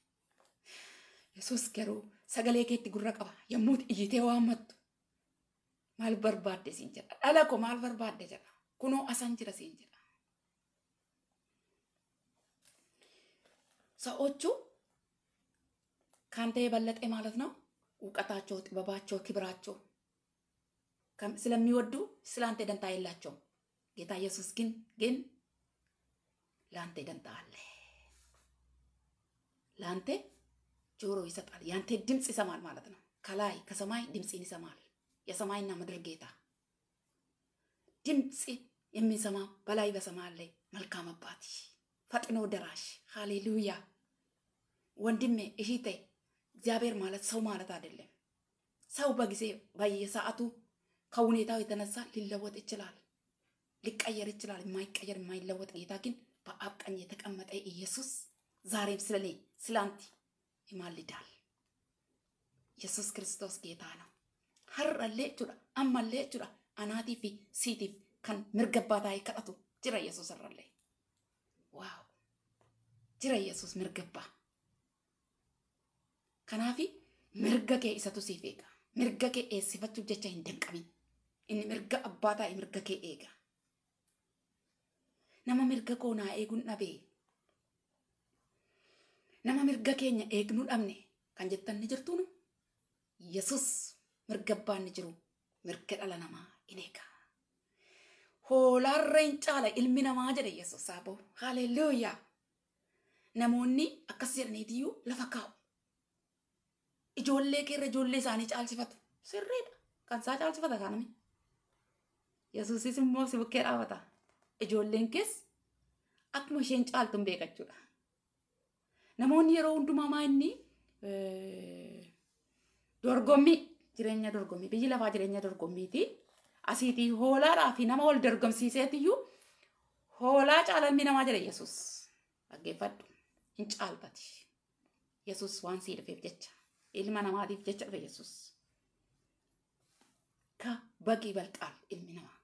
Yesuus garuu sagalee keetti gurra qaba yommuu iyyitee waammattu maal barbaadde siin jedha dhala ko maal barbaadde jedha kunoo asan jira siin jedha. Sa'ochu kan ta'e ሰዎቹ ከአንተ የበለጠ ማለት ነው እውቀታቸው፣ ጥበባቸው፣ ክብራቸው ስለሚወዱ ስለአንተ ደንታ የላቸውም። ጌታ ኢየሱስ gin ግን ለአንተ dantaa illee ለአንተ ጆሮ ይሰጣል። ያንተ ድምፅ ይሰማል ማለት ነው። ከላይ ከሰማይ ድምፅን ይሰማል። የሰማይና ምድር ጌታ ድምፅ የሚሰማ በላይ በሰማይ ላይ መልካም አባት፣ ፈጥኖ ደራሽ። ሃሌሉያ ወንድሜ፣ እህቴ፣ እግዚአብሔር ማለት ሰው ማለት አይደለም። ሰው በጊዜ በየሰዓቱ ከሁኔታው የተነሳ ሊለወጥ ይችላል፣ ሊቀየር ይችላል። የማይቀየር የማይለወጥ ጌታ ግን በአብ ቀኝ የተቀመጠ ኢየሱስ ዛሬም ስለኔ ስለአንቲ imaallidaan yesus kristos geetaa na har'allee jechuudha ammallee jechuudha fi siitiif kan mirga abbaa taa'ee kadhatu jira yesus irrallee waaw jira yesus mirga abbaa kanaafi mirga kee isatu siif eega mirga kee eessifachuuf jecha hin inni mirga abbaa taa'e mirga kee eega nama mirga koo naa eeguun dhabee nama mirga keenya eegnuu dhabne kan jettan ni jirtuun yesus mirga baanni jiru mirga dhala namaa in eega. Hoolaarreen caala ilmi namaa jedhe yesus saaboo haalelluuyaa. Namoonni akkas jedhaniitiyyuu lafa kaa'u. Ijoollee keerra ijoollee isaanii caalsifatu Sirriidha. Kan isaa caalsifata kaanami. Yesuusis immoo si bukkee dhaabata. Ijoolleen kees akkuma isheen caaltuun beekachuudha. namoonni yeroo hundumaa maayini dorgommii jireenya dorgommii biyyi lafaa jireenya dorgommiiti. Asiitii hoolaadhaa fi nama wal iyyuu hoolaa caalanni namaa jira Yesuus dhaggeeffadhu hin caaltati. Yesuus waan sii dhufeef jecha ilma namaatiif jecha dhufe Yesuus. Ka baqii balqaal ilmi namaa.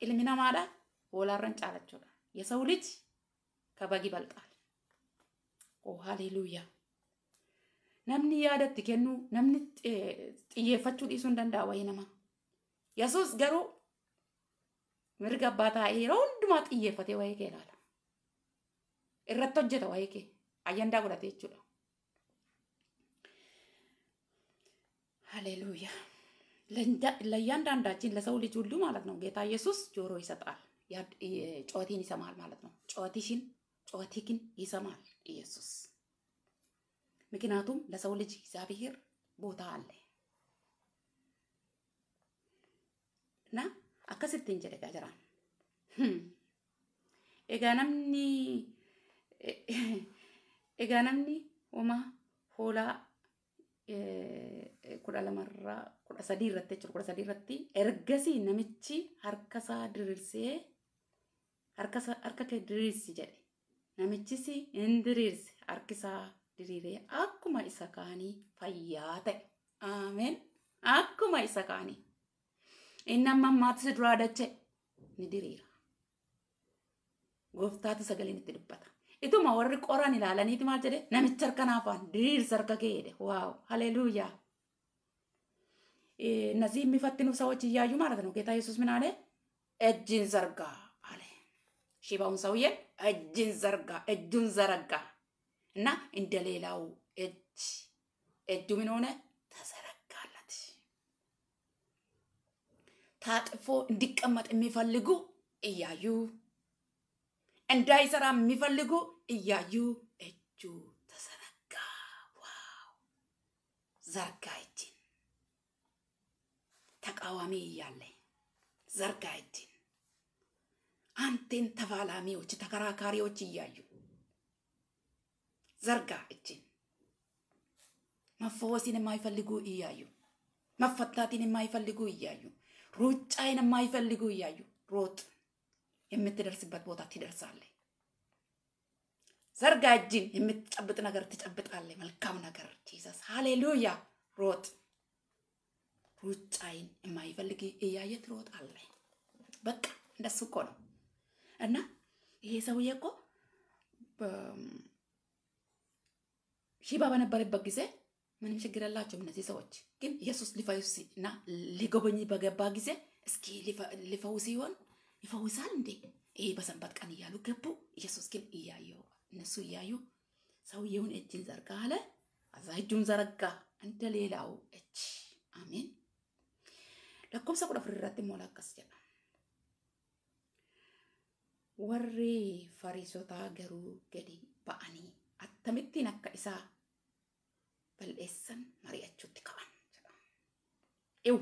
Ilmi namaadha hoolaarran caalachuudha. Yesawu ka baqii balqaal. Oh, haleluuyaa. Namni yaadatti kennu namni eh, xiyyeeffachuu dhiisuu danda'a wayii namaa yesus garuu mirga abbaa taa'ee yeroo hundumaa xiyyeeffatee wayii kee ilaala. Irratti hojjeta wayii kee ayyandaa godhate jechuudha. Haleluuyaa. Layyaan daandaachiin lasa ulii juulluu maalat ነው ጌታ ኢየሱስ ጆሮ ይሰጣል። ጨዋቲን ይሰማል ማለት ነው። ጨዋቲሽን ጩኸቴ ግን ይሰማል ኢየሱስ። ምክንያቱም ለሰው ልጅ እግዚአብሔር ቦታ አለ እና akkasitti hin jedhe egaa jiraan. Egaa namni homaa hoolaa kudha lamarraa kudha irratti jechuudha kudha sadii irratti namichi harkasaa diriirsee harka kee diriirsi jedhe namichis hin harkisaa harki diriiree akkuma isa kaanii fayyaa ta'e. Ameen. Akkuma isa kaanii. Inni amma duraa dache ni diriira. Gooftaatu sagaleen itti dubbata. Ituma warri qoran ilaalaniiti maal jedhee namicha harka naafaan diriirsa harka kee jedhe. Waaw! Haleluuyaa! Eh, Nasiin bifatti nuuf sawwachi iyyaayyuu maal arganu keetaa Yesuus minaalee ejjiin sargaa. ሽባውን ሰውዬ እጅን ዘርጋ እጁን ዘረጋ እና እንደሌላው እጅ እጁ ምን ሆነ ተዘረጋለት። ታጥፎ እንዲቀመጥ የሚፈልጉ እያዩ እንዳይሰራ የሚፈልጉ እያዩ እጁ ተዘረጋ። ዋው ዘርጋ እጅን ተቃዋሚ እያለ ዘርጋ እጅን አንቴን ተፋላሚዎች፣ ተከራካሪዎች እያዩ ዘርጋ እጅን መፈወስን የማይፈልጉ እያዩ መፈታትን የማይፈልጉ እያዩ ሩጫይን የማይፈልጉ እያዩ ሮጥ፣ የምትደርስበት ቦታ ትደርሳለህ። ዘርጋ እጅን፣ የምትጨብጥ ነገር ትጨብጣለ መልካም ነገር ጂሰስ፣ ሃሌሉያ። ሮጥ፣ ሩጫይን የማይፈልግ እያየ ትሮጣለህ። በቃ እንደሱ እኮ ነው። እና ይሄ ሰውዬ እኮ ሺባ በነበረበት ጊዜ ምንም ችግር የላቸውም እነዚህ ሰዎች። ግን ኢየሱስ ሊፈውስ እና ሊጎበኝ በገባ ጊዜ እስኪ ሊፈውስ ይሆን ይፈውሳል እንዴ? ይሄ በሰንበት ቀን እያሉ ገቡ። ኢየሱስ ግን እያየው እነሱ እያዩ ሰውየውን እጅን ዘርጋ አለ። አዛ እጁን ዘረጋ እንደ ሌላው እች አሜን። ለኮምሰ ቁዳ ሞላቀስ ጀላ warri fariisotaa garuu gadi ba'anii akkamittiin akka isaa bal'eessan mari'achuutti qaban jedhama. Iwu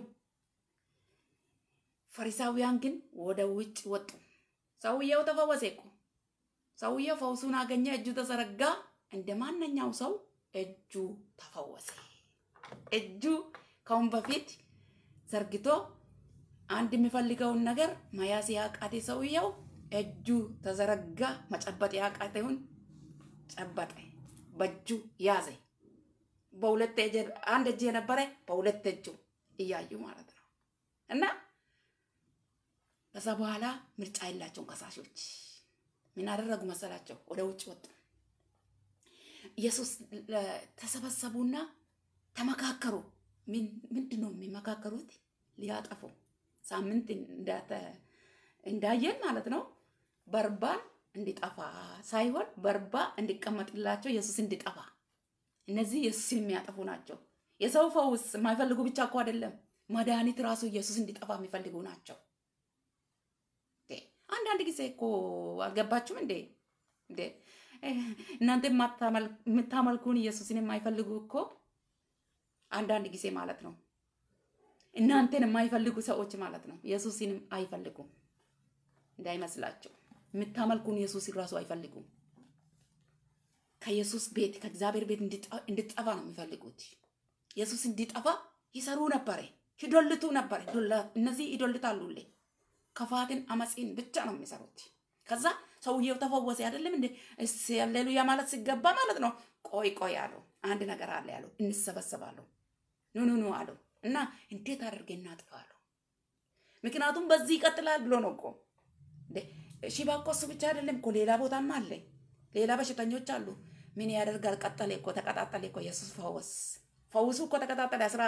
fariisaawiyaan gin wada wucci waxxu ሰውየው ተፈወሰ እኮ ሰውየው ፈውሱን አገኘ፣ እጁ ተዘረጋ። እንደ ማንኛው ሰው እጁ ejju እጁ ከአሁን በፊት ዘርግቶ አንድ የሚፈልገውን ነገር መያዝ ያቃቴ ሰውየው እጁ ተዘረጋ። መጨበጥ ያቃተውን ጨበጠ። በእጁ ያዘ። በሁለት አንድ እጅ የነበረ በሁለት እጁ እያዩ ማለት ነው። እና ከዛ በኋላ ምርጫ የላቸውን ከሳሾች ምን አደረጉ መሰላቸው? ወደ ውጭ ወጡ። ኢየሱስ ተሰበሰቡና ተመካከሩ። ምንድን ነው የሚመካከሩት? ሊያጠፉ ሳምንት እንዳየን ማለት ነው በርባን እንዲጠፋ ሳይሆን በርባ እንዲቀመጥላቸው ኢየሱስ እንዲጠፋ። እነዚህ ኢየሱስን የሚያጠፉ ናቸው። የሰው ፈውስ የማይፈልጉ ብቻ እኮ አይደለም፣ መድኃኒት ራሱ ኢየሱስ እንዲጠፋ የሚፈልጉ ናቸው። አንዳንድ ጊዜ እኮ አልገባችሁም እንዴ? እንዴ እናንተ የምታመልኩን ኢየሱስን የማይፈልጉ እኮ አንዳንድ ጊዜ ማለት ነው እናንተን የማይፈልጉ ሰዎች ማለት ነው ኢየሱስንም አይፈልጉም እንዳይመስላችሁ። የምታመልኩን ኢየሱስን ራሱ አይፈልጉም። ከኢየሱስ ቤት ከእግዚአብሔር ቤት እንድጠፋ ነው የሚፈልጉት። ኢየሱስ እንዲጠፋ ይሰሩ ነበረ፣ ይዶልቱ ነበረ። እነዚህ ይዶልታሉ። ክፋትን፣ አመፅን ብቻ ነው የሚሰሩት። ከዛ ሰውየው ተፈወሰ አይደለም እንዴ? ሃሌሉያ ማለት ሲገባ ማለት ነው። ቆይ ቆይ አለው አንድ ነገር አለ ያሉ፣ እንሰበሰባሉ። ኑ ኑ ኑ አሉ እና እንዴት አድርገን እናጥፋ ምክንያቱም በዚህ ይቀጥላል ብሎ ነው እኮ ሽባ እኮ እሱ ብቻ አይደለም እኮ ሌላ ቦታም አለ። ሌላ በሽተኞች አሉ። ምን ያደርጋል? ቀጠለ እኮ ተቀጣጠለ እኮ ኢየሱስ ፈውስ ፈውሱ እኮ ተቀጣጠለ። አስራ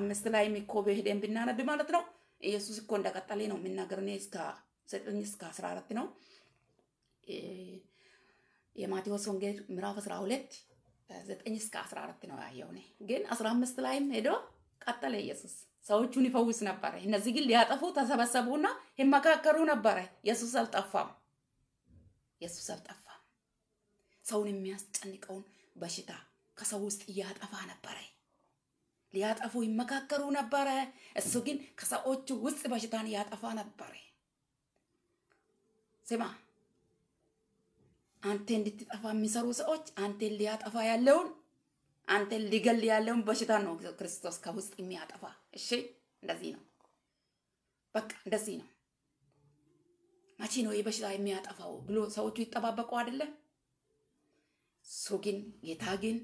አምስት ላይም እኮ በሄደን ብናነብ ማለት ነው ኢየሱስ እኮ እንደቀጠለ ነው የምናገር። እኔ እስከ ዘጠኝ እስከ አስራ አራት ነው የማቴዎስ ወንጌል ምዕራፍ አስራ ሁለት ዘጠኝ እስከ አስራ አራት ነው ያየው። ግን አስራ አምስት ላይም ሄዶ ቀጠለ ኢየሱስ ሰዎቹን ይፈውስ ነበረ። እነዚህ ግን ሊያጠፉ ተሰበሰቡና ይመካከሩ ነበረ። ኢየሱስ አልጠፋም። ኢየሱስ አልጠፋም። ሰውን የሚያስጨንቀውን በሽታ ከሰው ውስጥ እያጠፋ ነበረ። ሊያጠፉ ይመካከሩ ነበረ። እሱ ግን ከሰዎቹ ውስጥ በሽታን ያጠፋ ነበረ። ስማ፣ አንተ እንድትጠፋ የሚሰሩ ሰዎች አንተን ሊያጠፋ ያለውን አንተ ሊገል ያለውን በሽታ ነው ክርስቶስ ከውስጥ የሚያጠፋ። እሺ፣ እንደዚህ ነው። በቃ እንደዚህ ነው። መቼ ነው የበሽታ የሚያጠፋው ብሎ ሰዎቹ ይጠባበቁ አይደለ? እሱ ግን ጌታ ግን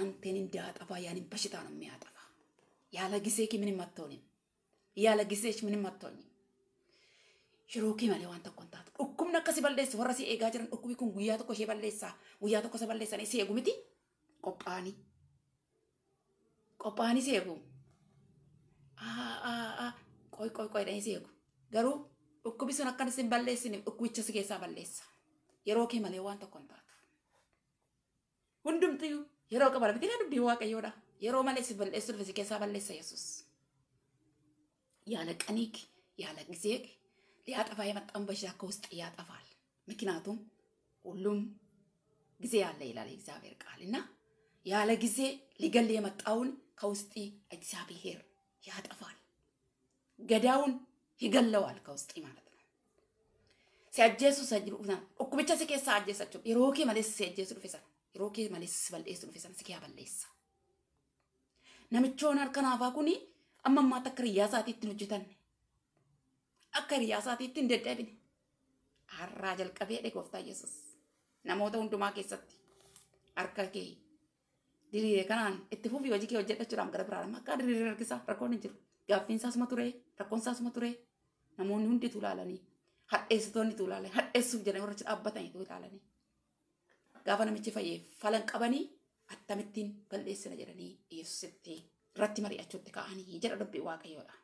አንተን እንዲያጠፋ ያንን በሽታ ነው የሚያጠፋ። ያለ ጊዜ ምንም አትሆንም። ያለ ጊዜች ምንም አትሆኝም። ሽሮኪ ማለ ዋንተ ኮንታት እኩም ነከ በለስ ወረሲ ኤጋጀረን ጅረን ኩን ጉያ ተኮ ishee ጉያ ተኮ tokko isa balleessanii si qophaa'anis eegu qoy qoy qoy dhanis eegu garuu dhukkubi sun akkan isin balleessine dhukkubicha si keessaa balleessa yeroo kee malee waan tokko hin taatu hundumtiyyuu yeroo qaban bitilaa dubbii waaqayyoodha yeroo malee si balleessu dhufe si keessaa balleessa yesus ያለ ቀኒክ ያለ ጊዜክ ሊያጠፋ የመጣን በሽታ ከውስጥ ያጠፋል። ምክንያቱም ሁሉም ጊዜ አለ ይላል የእግዚአብሔር ቃል እና Yaala gizee ሊገል የመጣውን ከውስጤ እግዚአብሔር ያጠፋል። ገዳውን ይገለዋል ከውስጤ ማለት ነው። ሲያጀሱ ሰጅሩና ኡኩብቻ ሲከሳ አጀሰቹ ይሮኬ ማለስ ሲያጀሱ ዱፌሳ ይሮኬ ማለስ ሲበልኤሱ ዱፌሳ ሲኪያ በለይሳ namichoon harkan haafaa kun amma ammaatti akka riyyaa isaatiitti hojjetanne akka riyyaa isaatiitti hin deddeebine har'aa jalqabee dheekooftaa yesus namoota hundumaa keessatti harka kee diriire kanaan itti fufii hojii kee hojjedha jechuudhaan gara biraadha maqaa diriire rakkisaa rakkoon hin jiru gaaffiinsaa suma ture rakkoonsaa suma ture namoonni hundi tu ilaalanii hadheessitoonni tu ilaalanii hadheessuuf jedhanii warra dhaabbatanii tu ilaalanii gaafa namichi fayyee falan qabanii akkamittiin balleessina jedhanii dhiyeessitti irratti mari'achuutti ka'anii jedha dubbii waaqayyoodha.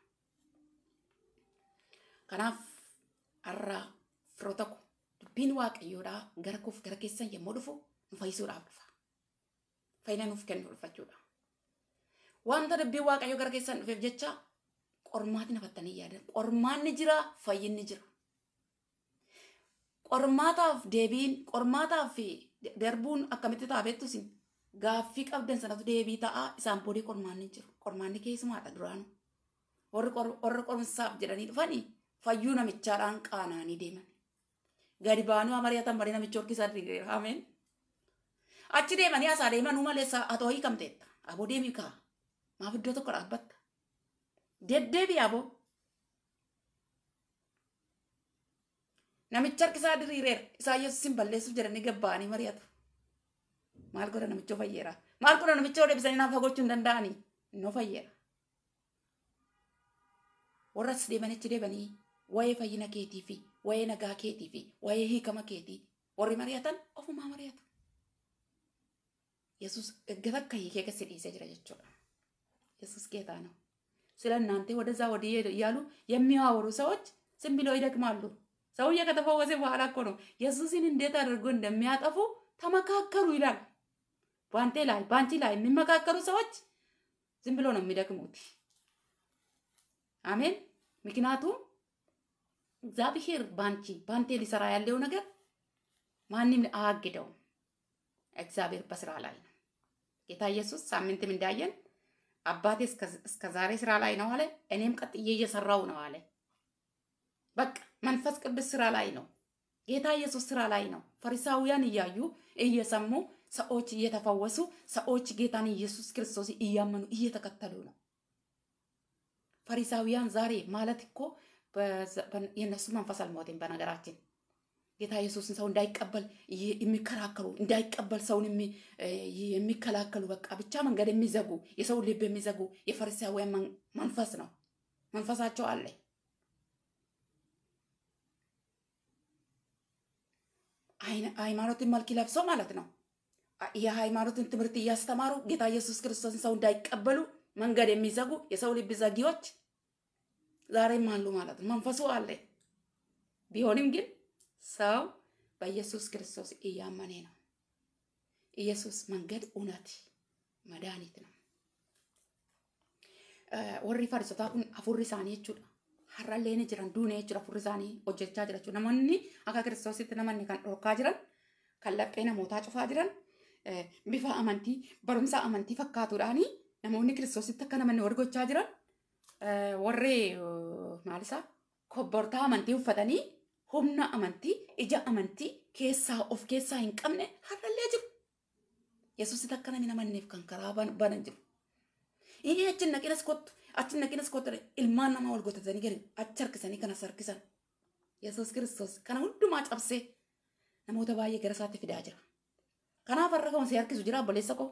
Kanaaf har'a firoo tokko waaqayyoodhaa gara kuuf gara keessan yommuu dhufu nu fayyina nuuf kennu dhuffachuudha. Wanta dubbii waaqayyoo gara keessan dhufeef jecha qormaatti nafattanii yaadan. Qormaan jira, fayyinni jira. Qormaataaf deebiin, qormaataaf darbuun akkamitti taapeettus gaaffii qabdan sanatu deebii ta'a. Isaan boodee qormaan jiru. Qormaan keessumaadha duraanu. Warri qorumsaaf jedhanii dhufanii fayyuu namichaadhaan qaananii deeman. Gadi baanuu amariyyatan marii namicha horkisaa dhiirame. achi deemani asaa deeman nu maleessa atoo hiikamteetta. Aboo deebii kaa. Maa iddoo tokko dhaabbatta. Deddeebii aboo. Namichi harki isaa diriireera. Isaayyoos isin balleessuuf jedhanii gabba'anii mari'atu. Maal godha namichoo fayyeera? Maal godha namichoo deebisani naaf gochuu hin danda'anii? Noo fayyeera. Warra as deeman achi deebani waa'ee fayyina keetii fi waa'ee nagaa keetii fi waa'ee hiikama keetii warri mari'atan ofumaa mari'atu. Yesuus gaggabakkayyee kee keessi dhiisee jira jechuudha. Yesuus ጌታ ነው። ስለ እናንተ ወደዛ ወዲህ እያሉ የሚያወሩ ሰዎች ዝም ብለው ይደክማሉ። ሰውዬ ከተፈወሰ በኋላ እኮ ነው ኢየሱስን እንዴት አድርጎ እንደሚያጠፉ ተመካከሩ ይላል። በአንተ ላይ በአንቺ ላይ የሚመካከሩ ሰዎች ዝም ብሎ ነው የሚደክሙት። አሜን። ምክንያቱም እግዚአብሔር ባንቺ ባንቴ ሊሰራ ያለው ነገር ማንም አያግደውም። እግዚአብሔር በስራ ላይ ነው። ጌታ ኢየሱስ ሳምንትም እንዳየን አባቴ እስከ ዛሬ ስራ ላይ ነው አለ። እኔም ቀጥዬ እየሰራው ነው አለ። በቃ መንፈስ ቅዱስ ስራ ላይ ነው። ጌታ ኢየሱስ ስራ ላይ ነው። ፈሪሳውያን እያዩ እየሰሙ ሰዎች እየተፈወሱ ሰዎች ጌታን ኢየሱስ ክርስቶስ እያመኑ እየተከተሉ ነው። ፈሪሳውያን ዛሬ ማለት እኮ የእነሱ መንፈስ አልሞቴም በነገራችን ጌታ ኢየሱስን ሰው እንዳይቀበል የሚከራከሩ እንዳይቀበል ሰውን የሚከላከሉ በቃ ብቻ መንገድ የሚዘጉ የሰው ልብ የሚዘጉ የፈሪሳውያን መንፈስ ነው። መንፈሳቸው አለ። ሃይማኖትን መልክ ለብሶ ማለት ነው። የሃይማኖትን ትምህርት እያስተማሩ ጌታ ኢየሱስ ክርስቶስን ሰው እንዳይቀበሉ መንገድ የሚዘጉ የሰው ልብ ዘጊዎች ዛሬም አሉ ማለት ነው። መንፈሱ አለ ቢሆንም ግን ሰው በኢየሱስ ክርስቶስ እያመነ ነው። ኢየሱስ መንገድ፣ እውነት፣ መድኃኒት ነው። warri fariisotaa kun afurri isaanii jechuudha. Harrallee ni jiran duunee jechuudha afurri isaanii hojjechaa jira Namoonni akka kiristoositti namoonni kan dhorkaa jiran kan laphee namootaa cufaa jiran bifa amantii barumsa amantii fakkaatuudhaanii namoonni kiristoositti akka namoonni gochaa jiran warri maalisaa isaa kobbortaa amantii uffatanii humna amantii, ija amantii keessaa of keessaa hin qabne har'allee jiru. Yesuusitti akka namni namanneef kan karaa banan jiru. Inni achin naqinas kottu, achi naqinas kottu ilmaan namaa wal gotatanii gadi achi harkisanii kanas harkisan. Yesus Kiristoos kana hundumaa cabsee namoota baay'ee gara isaatti fidaa jira. Kanaaf har'a kan harkisu jiraa obboleessa koo.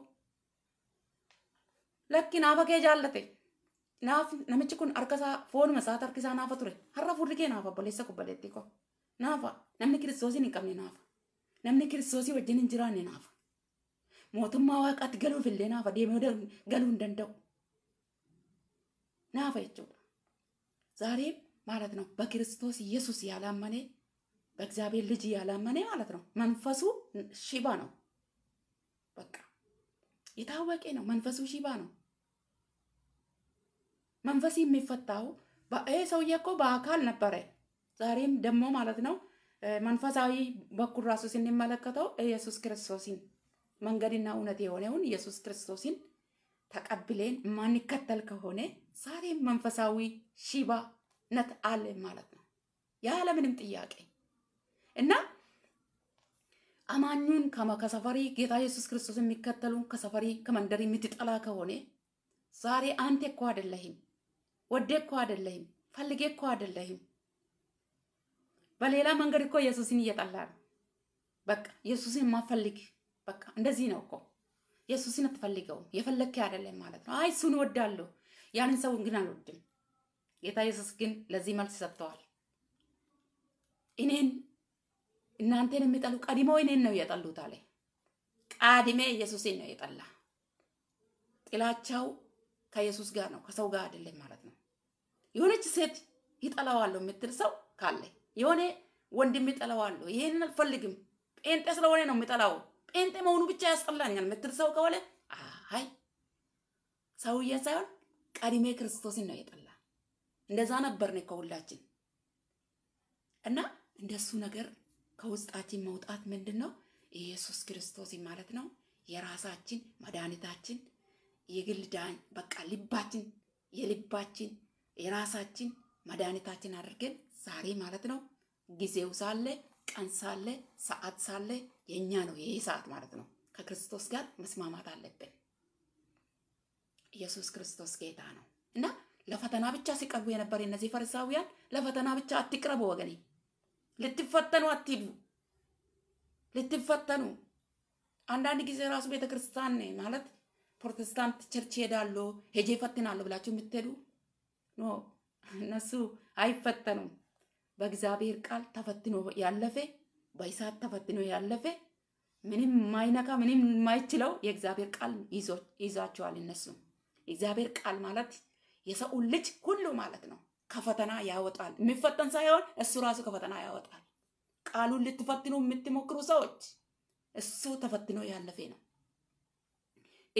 Lakki naafa kee jaallate. Naaf namichi kun harkasaa foonuma isaatti harkisaa naafa ture. Har'a fuulli kee naafa obboleessa kubbadeettii koo. Naafa namni kiristoosii hin qabne naafa. Namni kiristoosii wajjin hin jiraanne naafa. Mootummaa waaqaatti galuuf illee naafa deemee galuu hin danda'u. Naafa jechuudha. ዛሬም ማለት ነው በክርስቶስ ኢየሱስ ያላመነ በእግዚአብሔር ልጅ ያላመነ ማለት ነው መንፈሱ ሽባ ነው። በቃ የታወቀ ነው። መንፈሱ ሽባ ነው። መንፈስ የሚፈታው ይህ ሰውዬ እኮ በአካል ነበረ ዛሬም ደግሞ ማለት ነው መንፈሳዊ በኩል ራሱ ስንመለከተው ኢየሱስ ክርስቶስን መንገድና እውነት የሆነውን ኢየሱስ ክርስቶስን ተቀብሌን ማንከተል ከሆነ ዛሬም መንፈሳዊ ሽባነት አለ ማለት ነው፣ ያለምንም ጥያቄ እና አማኙን ከሰፈሪ ጌታ ኢየሱስ ክርስቶስ የሚከተሉ ከሰፈሪ ከመንደር የምትጠላ ከሆነ ዛሬ አንተ እኮ አይደለህም፣ ወደ እኮ አይደለህም፣ ፈልጌ እኮ አይደለህም በሌላ መንገድ እኮ ኢየሱስን እየጠላ ነው። በቃ ኢየሱስን ማፈልግ በቃ እንደዚህ ነው እኮ ኢየሱስን አትፈልገውም፣ የፈለግክ አይደለም ማለት ነው። አይ እሱን እወዳለሁ፣ ያንን ሰው ግን አልወድም። ጌታ ኢየሱስ ግን ለዚህ መልስ ሰጥተዋል። እኔን እናንተን የሚጠሉ ቀድሞ እኔን ነው እየጠሉት አለ። ቀድሜ ኢየሱስን ነው የጠላ። ጥላቻው ከኢየሱስ ጋር ነው፣ ከሰው ጋር አይደለም ማለት ነው። የሆነች ሴት ይጠላዋለሁ የምትል ሰው ካለ የሆነ ወንድም ይጠላዋለሁ። ይሄን አልፈልግም። ጴንጤ ስለሆነ ነው የሚጠላው ጴንጤ መሆኑ ብቻ ያስጠላኛል ምትል ሰው ከሆነ አይ ሰውዬ ሳይሆን ቀድሜ ክርስቶስን ነው የጠላ። እንደዛ ነበርን ከሁላችን እና እንደሱ ነገር ከውስጣችን መውጣት ምንድን ነው ኢየሱስ ክርስቶስ ማለት ነው። የራሳችን መድኃኒታችን የግል ዳኝ በቃ ልባችን የልባችን የራሳችን መድኃኒታችን አድርገን ዛሬ ማለት ነው። ጊዜው ሳለ ቀን ሳለ ሰዓት ሳለ የእኛ ነው ይሄ ሰዓት ማለት ነው። ከክርስቶስ ጋር መስማማት አለብን። ኢየሱስ ክርስቶስ ጌታ ነው እና ለፈተና ብቻ ሲቀርቡ የነበር እነዚህ ፈሪሳውያን ለፈተና ብቻ አትቅረቡ ወገኔ፣ ልትፈተኑ አትሂዱ፣ ልትፈተኑ አንዳንድ ጊዜ ራሱ ቤተ ክርስቲያን ማለት ፕሮቴስታንት ቸርች ሄዳለሁ ሄጄ እፈትናለሁ ብላችሁ የምትሄዱ ኖ እነሱ አይፈተኑም። በእግዚአብሔር ቃል ተፈትኖ ያለፈ በእሳት ተፈትኖ ያለፈ ምንም ማይነካ ምንም የማይችለው የእግዚአብሔር ቃል ይዟቸዋል። እነሱ የእግዚአብሔር ቃል ማለት የሰው ልጅ ሁሉ ማለት ነው ከፈተና ያወጣል። የሚፈተን ሳይሆን እሱ ራሱ ከፈተና ያወጣል። ቃሉን ልትፈትኑ የምትሞክሩ ሰዎች እሱ ተፈትኖ ያለፈ ነው።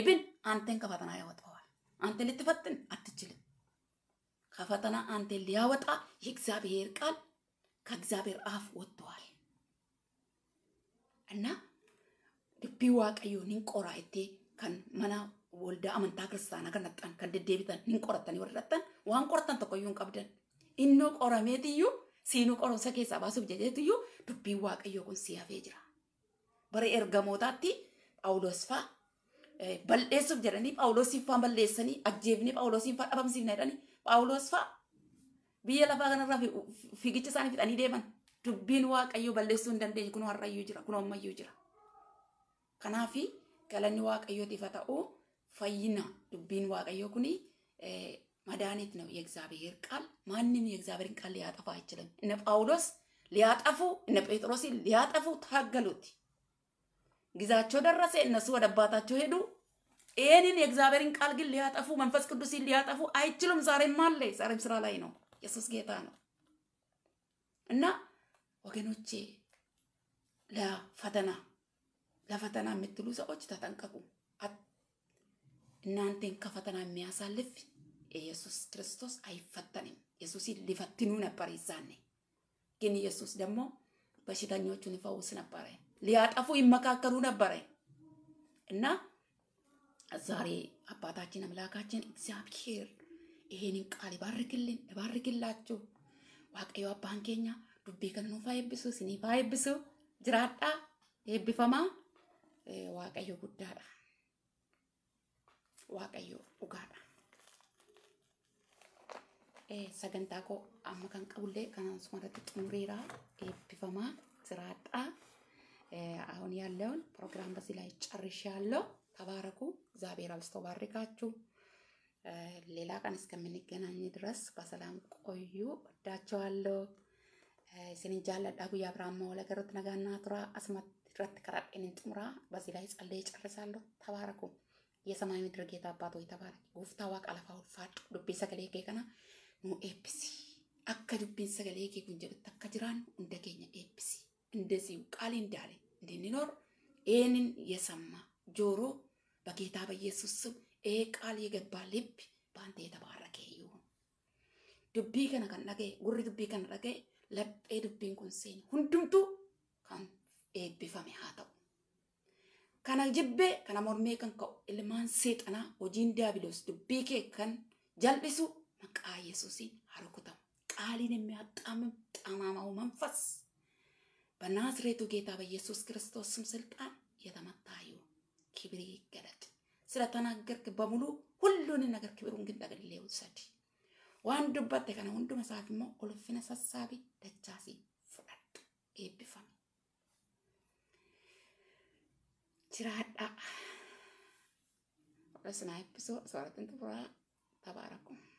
ኢብን አንተን ከፈተና ያወጣዋል። አንተ ልትፈትን አትችልም። ከፈተና አንተን ሊያወጣ የእግዚአብሔር ቃል ከእግዚአብሔር አፍ ወጥተዋል እና ድቢ waaqayዮ ንንቆራይቴ ከን መና ወልደ አመንታ ክርስቲያና ከነጣን ከን ደደቢተን ንንቆረተን ወረረተን ዋን ቆረተን ተቆዩን ቀብደን ኢኖ ቆረሜትዩ ሲኑ ቆረምሰ ኬሳ ባሱፍ ጀጀትዩ ድቢ waaqayዮ kun si'afee jira bare ergamootaatti phaawulos fa'a bal'eessuuf jedhanii phaawulosiin faan balleessanii ajjeefnii phaawulosiin faan dhabamsiifna jedhanii Phaawulos fa'a biyya lafaa kanarraa fiigicha isaanii fixanii deeman dubbiin waaqayyoo balleessuu hin dandeenye kun har'ayyuu jira kun ammayyuu jira. Kanaaf galanni waaqayyootiif haa ta'u fayyina dubbiin waaqayyoo kun መድኃኒት ነው የእግዚአብሔር ቃል። ማንም የእግዚአብሔርን ቃል ሊያጠፋ አይችልም። እነ ጳውሎስ ሊያጠፉ እነ ጴጥሮስ ሊያጠፉ ታገሉት። ጊዜያቸው ደረሰ። እነሱ ወደ አባታቸው ሄዱ። ይህንን የእግዚአብሔርን ቃል ግን ሊያጠፉ መንፈስ ቅዱስን ሊያጠፉ አይችሉም። ዛሬም አለ፣ ዛሬም ስራ ላይ ነው። ኢየሱስ ጌታ ነው እና ወገኖቼ ለፈተና ለፈተና የምትሉ ሰዎች ተጠንቀቁ። እናንተን ከፈተና የሚያሳልፍ ኢየሱስ ክርስቶስ አይፈተንም። ኢየሱስን ሊፈትኑ ነበር ይዛኔ። ግን ኢየሱስ ደግሞ በሽተኞቹን ይፈውስ ነበረ፣ ሊያጠፉ ይመካከሩ ነበረ እና ዛሬ አባታችን አምላካችን እግዚአብሔር ይሄንን ቃል ይባርክልን፣ ይባርክላችሁ። ዋቀዮ አባን ኬኛ ዱቤ ከንኑፋ ፋይብሱ ሲኒ ፋይብሱ ጅራጣ የብፈማ ዋቀዩ ጉዳዳ ዋቀዩ ኡጋዳ sagantaa koo amma kan qabullee kanaan ጥሙሬራ xumureera ጅራጣ አሁን ያለውን ፕሮግራም በዚህ ላይ ጨርሻለሁ። ተባረኩ። እግዚአብሔር አብዝቶ ባርካችሁ። ሌላ ቀን እስከምንገናኝ ድረስ በሰላም ቆዩ። ወዳቸዋለሁ። ስን ጃለዳ የአብርሃም መወለገሮት ወለገሮት ነጋና ቱራ አስማት ድረት ከራጤንን ጥሙራ በዚህ ላይ ጸለ ይጨርሳለሁ። ተባረኩ። የሰማይ ምድር ጌታ አባት ሆይ ተባረክ። ጉፍታ ዋቅ አለፋ ዱቤ ሰገሌ ጌቀና ኑ ኤፕሲ አከ ዱቤን ሰገሌ ኬኩን ጀብት አከ ጅራኑ እንደ ኤፕሲ እንደዚሁ ቃል እንዳለ እንድንኖር ይህንን የሰማ ጆሮ በጌታ በኢየሱስ ስም ይሄ ቃል የገባ ልብ በአንተ የተባረከ ይሁን። ዱቢ ከነ ከነገ ጉሪ ዱቢ ከነ ረገ ለጴ ዱቢን ኩንሴን ሁንድምቱ ከን ኤቢፈሜ ሃተው ከነ ጅቤ ከነ ሞርሜ ከን ከ ኢልማን ሴጠና ወጂን ዲያብሎስ ዱቢ ከን ጀልብሱ መቃ ኢየሱስን አርኩተው ቃሊን የሚያጣምም ጣማማው መንፈስ በናዝሬቱ ጌታ በኢየሱስ ክርስቶስ ስም ስልጣን የተመታዩ ክብር ይገለጥ። ስለተናገርክ በሙሉ ሁሉን ነገር ክብሩን ግን ጠቅልሌ ውሰድ። ዋን ዱበቴ ከነ ሁንዱመ ሞ ኡልፊነ ሰሳቢ ደቻሲ ፍቀድ ኤብቢፋም jiraadha. Dhasnaa ibsuu sooratan xumuraa tabaarakuma.